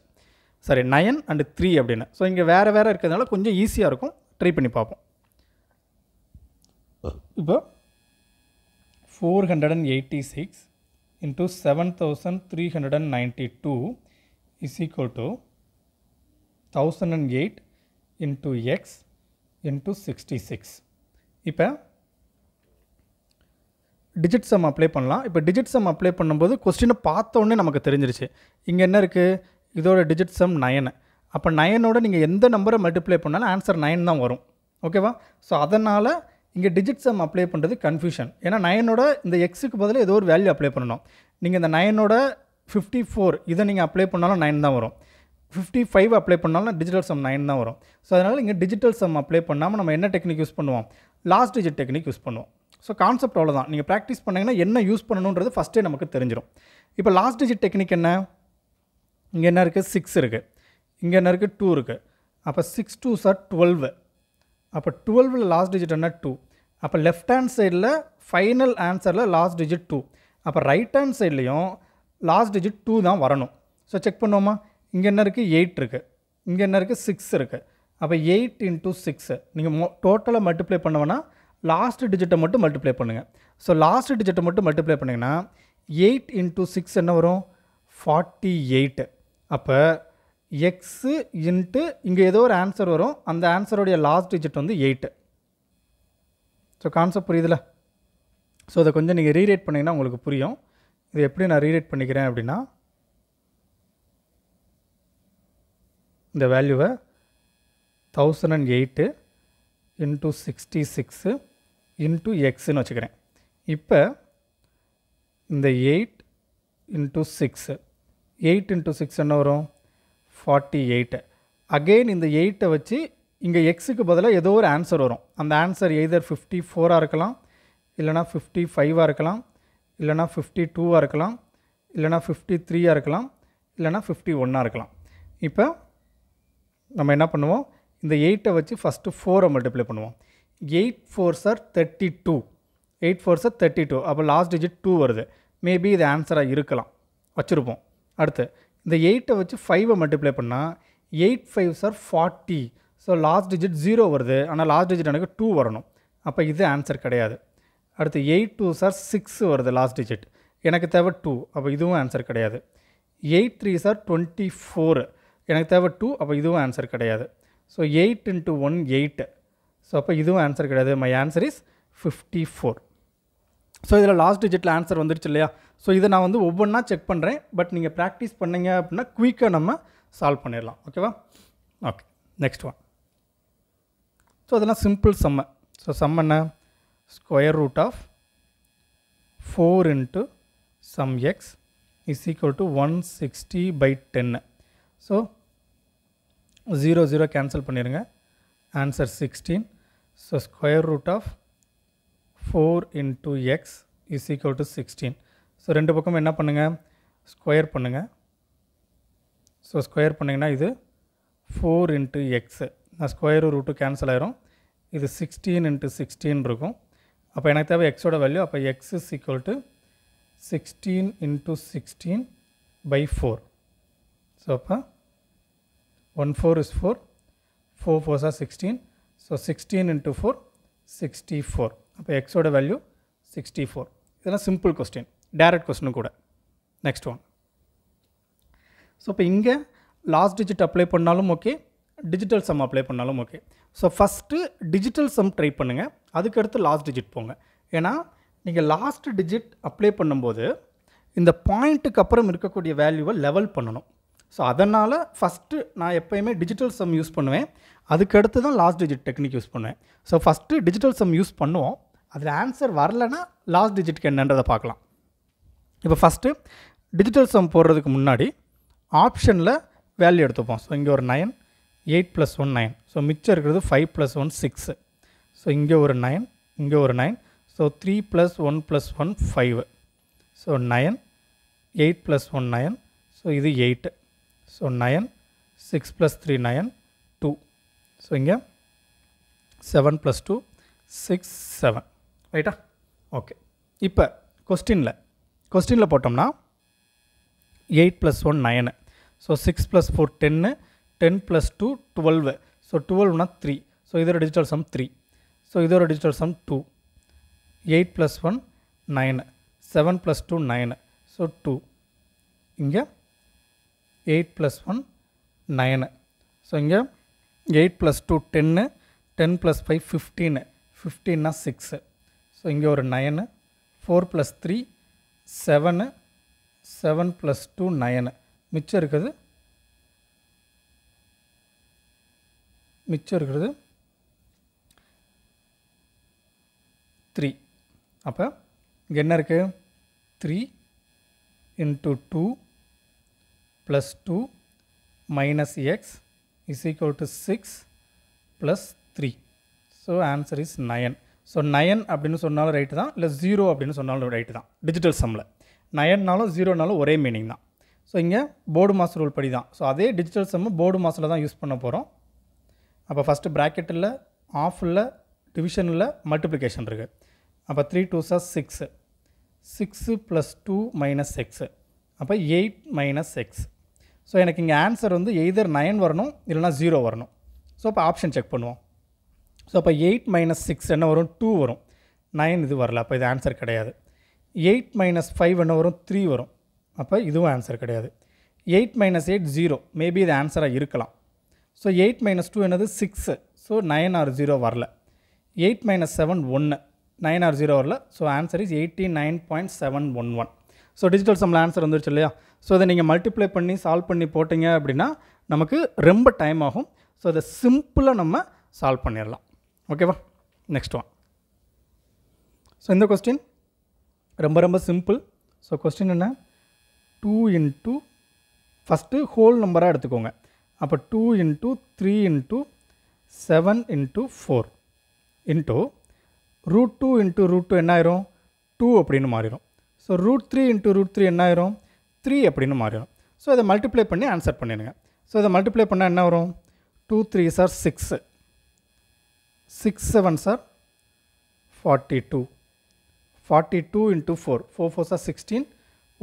சரி நயன் அண்டு த்ரீ அப்படின்னு ஸோ இங்கே வேறு வேறு இருக்கிறதுனால கொஞ்சம் ஈஸியாக இருக்கும் ட்ரை பண்ணி பார்ப்போம் இப்போ four hundred and eighty six into seven thousand three hundred and ninety two is equal to thousand and eight into x into sixty six இப்போ டிஜிட் சம் அப்ளை பண்ணலாம் இப்போ டிஜிட் சம் அப்ளை பண்ணும்போது கொஸ்டினை பார்த்தோன்னே நமக்கு தெரிஞ்சிருச்சு இங்கே என்ன இருக்குது இதோட டிஜிட் சம் நயனு அப்போ நயனோட நீங்கள் எந்த நம்பரை மல்டிப்ளை பண்ணாலும் ஆன்சர் நயன் தான் வரும் ஓகேவா ஸோ அதனால் இங்கே டிஜிட் சம் அப்ளை பண்ணுறது கன்ஃபியூஷன் ஏன்னா நயனோட இந்த எக்ஸுக்கு பதில் ஏதோ ஒரு வேல்யூ அப்ளை பண்ணணும் நீங்கள் இந்த நயனோட ஃபிஃப்டி ஃபோர் இதை நீங்கள் அப்ளை பண்ணாலும் நைன் தான் வரும் ஃபிஃப்டி ஃபைவ் அப்ளை பண்ணாலும் டிஜிட்டல் சம் நைன் தான் வரும் ஸோ அதனால் இங்கே டிஜிட்டல் சம் அப்ளை பண்ணாமல் நம்ம என்ன டெக்னிக் யூஸ் பண்ணுவோம் லாஸ்ட் டிஜிட் டெக்னிக் யூஸ் பண்ணுவோம் ஸோ கான்செப்ட் அவ்வளோதான் நீங்கள் ப்ராக்டிஸ் பண்ணிங்கன்னா என்ன யூஸ் பண்ணணுன்றது ஃபஸ்ட்டே நமக்கு தெரிஞ்சிடும் இப்போ லாஸ்ட் டிஜிட் டெக்னிக் என்ன இங்கே என்ன இருக்குது சிக்ஸ் இருக்குது இங்கே என்ன இருக்குது டூ இருக்குது அப்போ சிக்ஸ் டூ சார் டுவெல்வு அப்போ டுவெல்வில் லாஸ்ட் டிஜிட் என்ன டூ அப்போ லெஃப்ட் ஹேண்ட் சைடில் ஃபைனல் ஆன்சரில் லாஸ்ட் டிஜிட் டூ அப்போ ரைட் ஹேண்ட் சைட்லேயும் லாஸ்ட் டிஜிட் டூ தான் வரணும் ஸோ செக் பண்ணுவோமா இங்கே என்ன இருக்குது எயிட் இருக்குது இங்கே என்ன இருக்குது சிக்ஸ் இருக்குது அப்போ எயிட் இன்ட்டு சிக்ஸு நீங்கள் மோ டோட்டலாக மல்டிப்ளை பண்ணுவோன்னா லாஸ்ட் டிஜிட்டை மட்டும் மல்டிப்ளை பண்ணுங்கள் ஸோ லாஸ்ட் டிஜிட்டை மட்டும் மல்டிப்ளை பண்ணிங்கன்னா எயிட் இன்ட்டு சிக்ஸ் என்ன வரும் ஃபார்ட்டி எயிட்டு அப்போ எக்ஸு இன்ட்டு இங்கே ஏதோ ஒரு ஆன்சர் வரும் அந்த ஆன்சருடைய லாஸ்ட் டிஜிட் வந்து எயிட்டு ஸோ கான்செப்ட் புரியுதுல ஸோ அதை கொஞ்சம் நீங்கள் ரீரேட் பண்ணிங்கன்னா உங்களுக்கு புரியும் இது எப்படி நான் ரீரேட் பண்ணிக்கிறேன் அப்படின்னா இந்த வேல்யூவை thousand and eight into sixty six into எக்ஸுன்னு வச்சுக்கிறேன் இப்போ இந்த eight into six eight into six என்ன வரும் ஃபார்ட்டி எயிட்டு அகெயின் இந்த எயிட்டை வச்சு இங்கே எக்ஸுக்கு பதிலாக ஏதோ ஒரு ஆன்சர் வரும் அந்த ஆன்சர் எய்தர் ஃபிஃப்டி ஃபோராக இருக்கலாம் இல்லைனா ஃபிஃப்டி ஃபைவாக இருக்கலாம் இல்லைனா ஃபிஃப்டி டூவாக இருக்கலாம் இல்லைனா ஃபிஃப்டி த்ரீயாக இருக்கலாம் இல்லைனா ஃபிஃப்டி ஒன்னாக இருக்கலாம் இப்போ நம்ம என்ன பண்ணுவோம் இந்த எயிட்டை வச்சு ஃபஸ்ட்டு ஃபோரை மல்டிப்ளை பண்ணுவோம் எயிட் ஃபோர் சார் தேர்ட்டி டூ எயிட் ஃபோர் சார் தேர்ட்டி டூ அப்போ லாஸ்ட் டிஜிட் டூ வருது மேபி இது ஆன்சராக இருக்கலாம் வச்சுருப்போம் அடுத்து இந்த எயிட்டை வச்சு ஃபைவை மல்டிப்ளை பண்ணால் எயிட் ஃபைவ் சார் forty so last digit zero வருது ஆனால் லாஸ்ட் டிஜிட் எனக்கு டூ வரணும் அப்போ இது ஆன்சர் கிடையாது அடுத்து எயிட் டூ சார் சிக்ஸ் வருது லாஸ்ட் டிஜிட் எனக்கு தேவை டூ அப்போ இதுவும் ஆன்சர் கிடையாது eight three sir twenty four எனக்கு தேவை டூ அப்போ இதுவும் ஆன்சர் கிடையாது so eight into one eight so அப்போ இதுவும் ஆன்சர் கிடையாது my answer is fifty four so இதில் லாஸ்ட் டிஜிட்டில் ஆன்சர் வந்துருச்சு இல்லையா ஸோ இதை நான் வந்து ஒவ்வொன்றா செக் பண்ணுறேன் பட் நீங்கள் ப்ராக்டிஸ் பண்ணிங்க அப்படின்னா குயிக்காக நம்ம சால்வ் பண்ணிடலாம் ஓகேவா ஓகே நெக்ஸ்ட் ஒன் ஸோ அதெல்லாம் சிம்பிள் செம்ம ஸோ சம் என்ன square root of four into sum x is equal to one sixty by டென்னு ஸோ ஜீரோ ஜீரோ கேன்சல் பண்ணிடுங்க answer sixteen So square root of 4 into x is equal to 16. So ரெண்டு பக்கம் என்ன பண்ணுங்கள் ஸ்கொயர் பண்ணுங்கள் ஸோ ஸ்கொயர் பண்ணிங்கன்னா இது ஃபோர் இன்ட்டு எக்ஸு நான் ஸ்கொயர் ரூட்டு கேன்சல் ஆயிரும் இது சிக்ஸ்டீன் இன்ட்டு சிக்ஸ்டீன் இருக்கும் அப்போ எனக்கு தேவை எக்ஸோட வேல்யூ அப்போ x is equal to sixteen into sixteen by four so அப்போ one four is four four ஃபோர்ஸாக sixteen so sixteen into four sixty four அப்போ எக்ஸோட வேல்யூ சிக்ஸ்டி ஃபோர் இதெல்லாம் சிம்பிள் கொஸ்டின் டேரக்ட் கொஸ்டினும் கூட நெக்ஸ்ட் ஒன் ஸோ இப்போ இங்கே லாஸ்ட் டிஜிட் அப்ளை பண்ணாலும் ஓகே டிஜிட்டல் சம் அப்ளை பண்ணாலும் okay so first digital sum try பண்ணுங்கள் அதுக்கடுத்து லாஸ்ட் டிஜிட் போங்க ஏன்னா நீங்கள் லாஸ்ட் டிஜிட் அப்ளை பண்ணும்போது இந்த பாயிண்ட்டுக்கு அப்புறம் இருக்கக்கூடிய வேல்யூவை லெவல் பண்ணணும் ஸோ அதனால் ஃபஸ்ட்டு நான் எப்போயுமே டிஜிட்டல் சம் யூஸ் பண்ணுவேன் அதுக்கடுத்து தான் லாஸ்ட் டிஜிட் டெக்னிக் யூஸ் பண்ணுவேன் so first digital sum use பண்ணுவோம் அதில் ஆன்சர் வரலன்னா லாஸ்ட் டிஜிட்க்கு என்னன்றதை பார்க்கலாம் இப்போ ஃபஸ்ட்டு டிஜிட்டல் சம் போடுறதுக்கு முன்னாடி ஆப்ஷனில் வேல்யூ எடுத்துப்போம் ஸோ இங்கே ஒரு nine eight plus one nine so மிச்சம் இருக்கிறது five plus one six so இங்கே ஒரு நைன் இங்கே ஒரு nine so three plus one plus one five so nine eight plus one nine so இது eight so nine six plus three nine two so இங்கே seven plus two six seven ரைட்டா ஓகே இப்போ கொஸ்டினில் கொஸ்டினில் போட்டோம்னா eight plus one nine so six plus four டென்னு ten plus two twelve so டுவெல்வ்னா த்ரீ ஸோ இதோட டிஜிட்டல் சம் த்ரீ ஸோ இதோட digital sum two eight plus one nine seven plus two nine so two இங்கே eight plus one nine so இங்கே எயிட் ப்ளஸ் டூ டென்னு டென் ப்ளஸ் ஃபைவ் ஃபிஃப்டீனு ஃபிஃப்டீன்னா சிக்ஸு ஸோ இங்கே ஒரு nine four plus three seven seven plus two nine மிச்சம் இருக்குது மிச்சம் இருக்கிறது த்ரீ அப்போ இங்கே என்ன இருக்குது three into two plus two minus X is equal to 6 plus 3. So, answer is 9. So nine அப்படின்னு சொன்னாலும் ரைட்டு தான் இல்லை ஜீரோ அப்படின்னு சொன்னாலும் ரைட்டு தான் டிஜிட்டல் சம்மில் நயன்னாலும் ஜீரோனாலும் ஒரே மீனிங் தான் ஸோ இங்கே போர்டு மாஸ்டர் ரூல் படி தான் ஸோ அதே டிஜிட்டல் சம்மு போர்டு மாஸ்டரில் தான் யூஸ் பண்ண போகிறோம் அப்போ ஃபஸ்ட்டு ப்ராக்கெட்டில் ஆஃபில் டிவிஷனில் மல்டிப்ளிகேஷன் இருக்குது அப்போ த்ரீ டூ சார் six six plus two minus x அப்போ எயிட் மைனஸ் எக்ஸ் ஸோ எனக்கு இங்கே ஆன்சர் வந்து எய்தர் நைன் வரணும் இல்லைனா ஜீரோ வரணும் ஸோ அப்போ ஆப்ஷன் செக் பண்ணுவோம் ஸோ அப்போ எயிட் மைனஸ் சிக்ஸ் என்ன வரும் டூ வரும் நைன் இது வரல அப்போ இது ஆன்சர் கிடையாது எயிட் மைனஸ் ஃபைவ் என்ன வரும் த்ரீ வரும் அப்போ இதுவும் ஆன்சர் கிடையாது eight minus eight zero maybe இது ஆன்சராக இருக்கலாம் ஸோ எயிட் மைனஸ் டூ என்னது six so nine or zero வரல எயிட் மைனஸ் செவன் ஒன்று நைன் ஆர் ஜீரோ வரல so answer is eighty nine point seven one one so digital சம்மில் ஆன்சர் வந்துருச்சு இல்லையா ஸோ இதை நீங்கள் மல்டிப்ளை பண்ணி சால்வ் பண்ணி போட்டிங்க அப்படின்னா நமக்கு ரொம்ப டைம் ஆகும் ஸோ அதை சிம்பிளாக நம்ம சால்வ் பண்ணிடலாம் ஓகேவா நெக்ஸ்ட் வா ஸோ இந்த கொஸ்டின் ரொம்ப ரொம்ப சிம்பிள் ஸோ கொஸ்டின் என்ன டூ இன்ட்டு ஃபஸ்ட்டு ஹோல் நம்பராக எடுத்துக்கோங்க அப்போ two into three into seven into four into root two into root two என்ன ஆயிரும் டூ அப்படின்னு மாறிடும் so root three into root three என்ன ஆயிரும் 3 அப்படினு मारறோம் சோ இத मल्टीप्लाई பண்ணி ஆன்சர் பண்ணிரணும் சோ இத मल्टीप्लाई பண்ணா என்ன வரும் 2 3 ச 6 6 7 ச 42 42 * 4 4 4 ச 16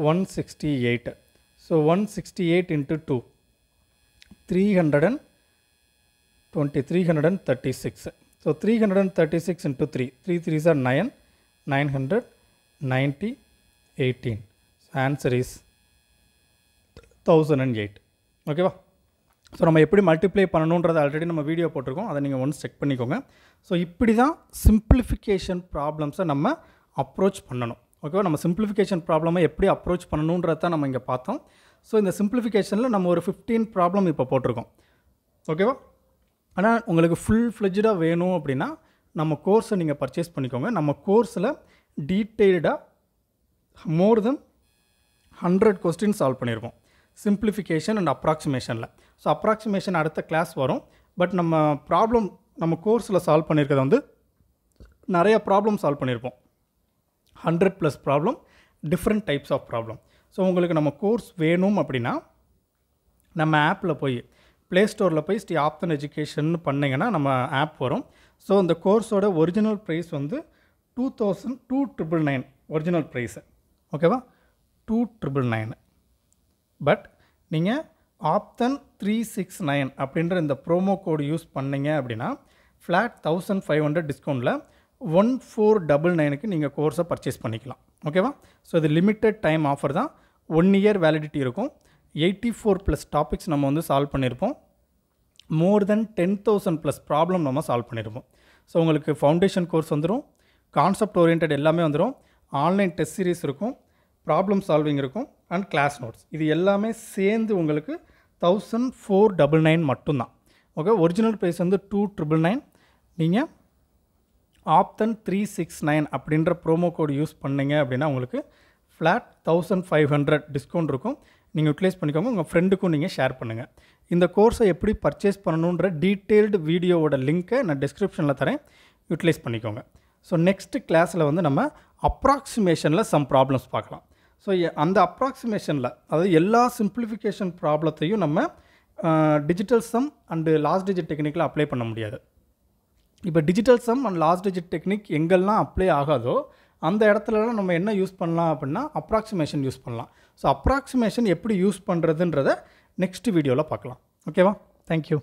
168 சோ 168 * 2 300 2336 சோ 336 * 3 3 3 ச 9 990 18 answer is thousand and eight ஓகேவா ஸோ நம்ம எப்படி மல்டிப்ளை பண்ணணுன்றதை ஆல்ரெடி நம்ம வீடியோ போட்டிருக்கோம் அதை நீங்கள் ஒன்ஸ் செக் பண்ணிக்கோங்க ஸோ இப்படி தான் சிம்பிளிஃபிகேஷன் ப்ராப்ளம்ஸை நம்ம அப்ரோச் பண்ணணும் ஓகேவா நம்ம சிம்பிளிஃபிகேஷன் ப்ராப்ளமை எப்படி அப்ரோச் பண்ணணுன்றத நம்ம இங்கே பார்த்தோம் ஸோ இந்த சிம்பிளிஃபிகேஷனில் நம்ம ஒரு ஃபிஃப்டீன் ப்ராப்ளம் இப்போ போட்டிருக்கோம் ஓகேவா ஆனால் உங்களுக்கு ஃபுல் ஃப்ளெஜ்டாக வேணும் அப்படின்னா நம்ம கோர்ஸை நீங்கள் பர்ச்சேஸ் பண்ணிக்கோங்க நம்ம கோர்ஸில் டீட்டெயில்டாக more than hundred question solve பண்ணியிருக்கோம் சிம்பிளிஃபிகேஷன் அண்ட் அப்ராக்சிமேஷனில் ஸோ அப்ராக்சிமேஷன் அடுத்த கிளாஸ் வரும் பட் நம்ம ப்ராப்ளம் நம்ம கோர்ஸில் சால்வ் பண்ணியிருக்கிறத வந்து நிறைய ப்ராப்ளம் சால்வ் பண்ணியிருப்போம் hundred plus problem different types of problem so உங்களுக்கு நம்ம கோர்ஸ் வேணும் அப்படின்னா நம்ம ஆப்பில் போய் ப்ளே ஸ்டோரில் போய் ஸ்ரீ ஆப்தன் எஜுகேஷன் பண்ணிங்கன்னா நம்ம ஆப் வரும் ஸோ அந்த கோர்ஸோட ஒரிஜினல் ப்ரைஸ் வந்து two thousand two triple nine original price ஓகேவா டூ ட்ரிபிள் நைன் பட் நீங்கள் ஆப்தன் த்ரீ சிக்ஸ் நைன் அப்படின்ற இந்த ப்ரோமோ கோடு யூஸ் பண்ணிங்க அப்படின்னா ஃப்ளாட் தௌசண்ட் ஃபைவ் ஹண்ட்ரட் டிஸ்கவுண்ட்டில் ஒன் ஃபோர் டபுள் நைனுக்கு நீங்கள் கோர்ஸை பர்ச்சேஸ் பண்ணிக்கலாம் ஓகேவா ஸோ இது லிமிட்டட் டைம் ஆஃபர் தான் ஒன் இயர் வேலிடிட்டி இருக்கும் எயிட்டி ஃபோர் ப்ளஸ் டாபிக்ஸ் நம்ம வந்து சால்வ் பண்ணியிருப்போம் more than ten thousand plus problem நம்ம சால்வ் பண்ணியிருப்போம் ஸோ உங்களுக்கு ஃபவுண்டேஷன் கோர்ஸ் வந்துடும் கான்செப்ட் ஓரியன்ட் எல்லாமே வந்துடும் ஆன்லைன் டெஸ்ட் சீரீஸ் இருக்கும் ப்ராப்ளம் சால்விங் இருக்கும் அண்ட் கிளாஸ் நோட்ஸ் இது எல்லாமே சேர்ந்து உங்களுக்கு தௌசண்ட் ஃபோர் டபுள் நைன் மட்டும்தான் ஓகே ஒரிஜினல் ப்ரைஸ் வந்து டூ ட்ரிபிள் நைன் நீங்கள் ஆப்தன் த்ரீ சிக்ஸ் நைன் அப்படின்ற ப்ரோமோ கோடு யூஸ் பண்ணிங்க அப்படின்னா உங்களுக்கு flat thousand five hundred discount இருக்கும் நீங்கள் யூட்டிலைஸ் பண்ணிக்கோங்க உங்கள் ஃப்ரெண்டுக்கும் நீங்கள் ஷேர் பண்ணுங்கள் இந்த கோர்ஸை எப்படி பர்ச்சேஸ் பண்ணணுன்ற டீட்டெயில்டு வீடியோவோட லிங்க்கை நான் டிஸ்கிரிப்ஷனில் தரேன் யூட்டிலைஸ் பண்ணிக்கோங்க ஸோ நெக்ஸ்ட் கிளாஸில் வந்து நம்ம அப்ராக்சிமேஷனில் சம் ப்ராப்ளம்ஸ் பார்க்கலாம் ஸோ அந்த அப்ராக்சிமேஷனில் அதாவது எல்லா சிம்பிளிஃபிகேஷன் ப்ராப்ளத்தையும் நம்ம digital sum and last digit டெக்னிக்கில் அப்ளை பண்ண முடியாது இப்போ digital sum and last digit technique எங்கெல்லாம் அப்ளை ஆகாதோ அந்த இடத்துலலாம் நம்ம என்ன யூஸ் பண்ணலாம் அப்படின்னா அப்ராக்சிமேஷன் யூஸ் பண்ணலாம் ஸோ அப்ராக்சிமேஷன் எப்படி யூஸ் பண்ணுறதுன்றத நெக்ஸ்ட் வீடியோவில் பார்க்கலாம் ஓகேவா தேங்க்யூ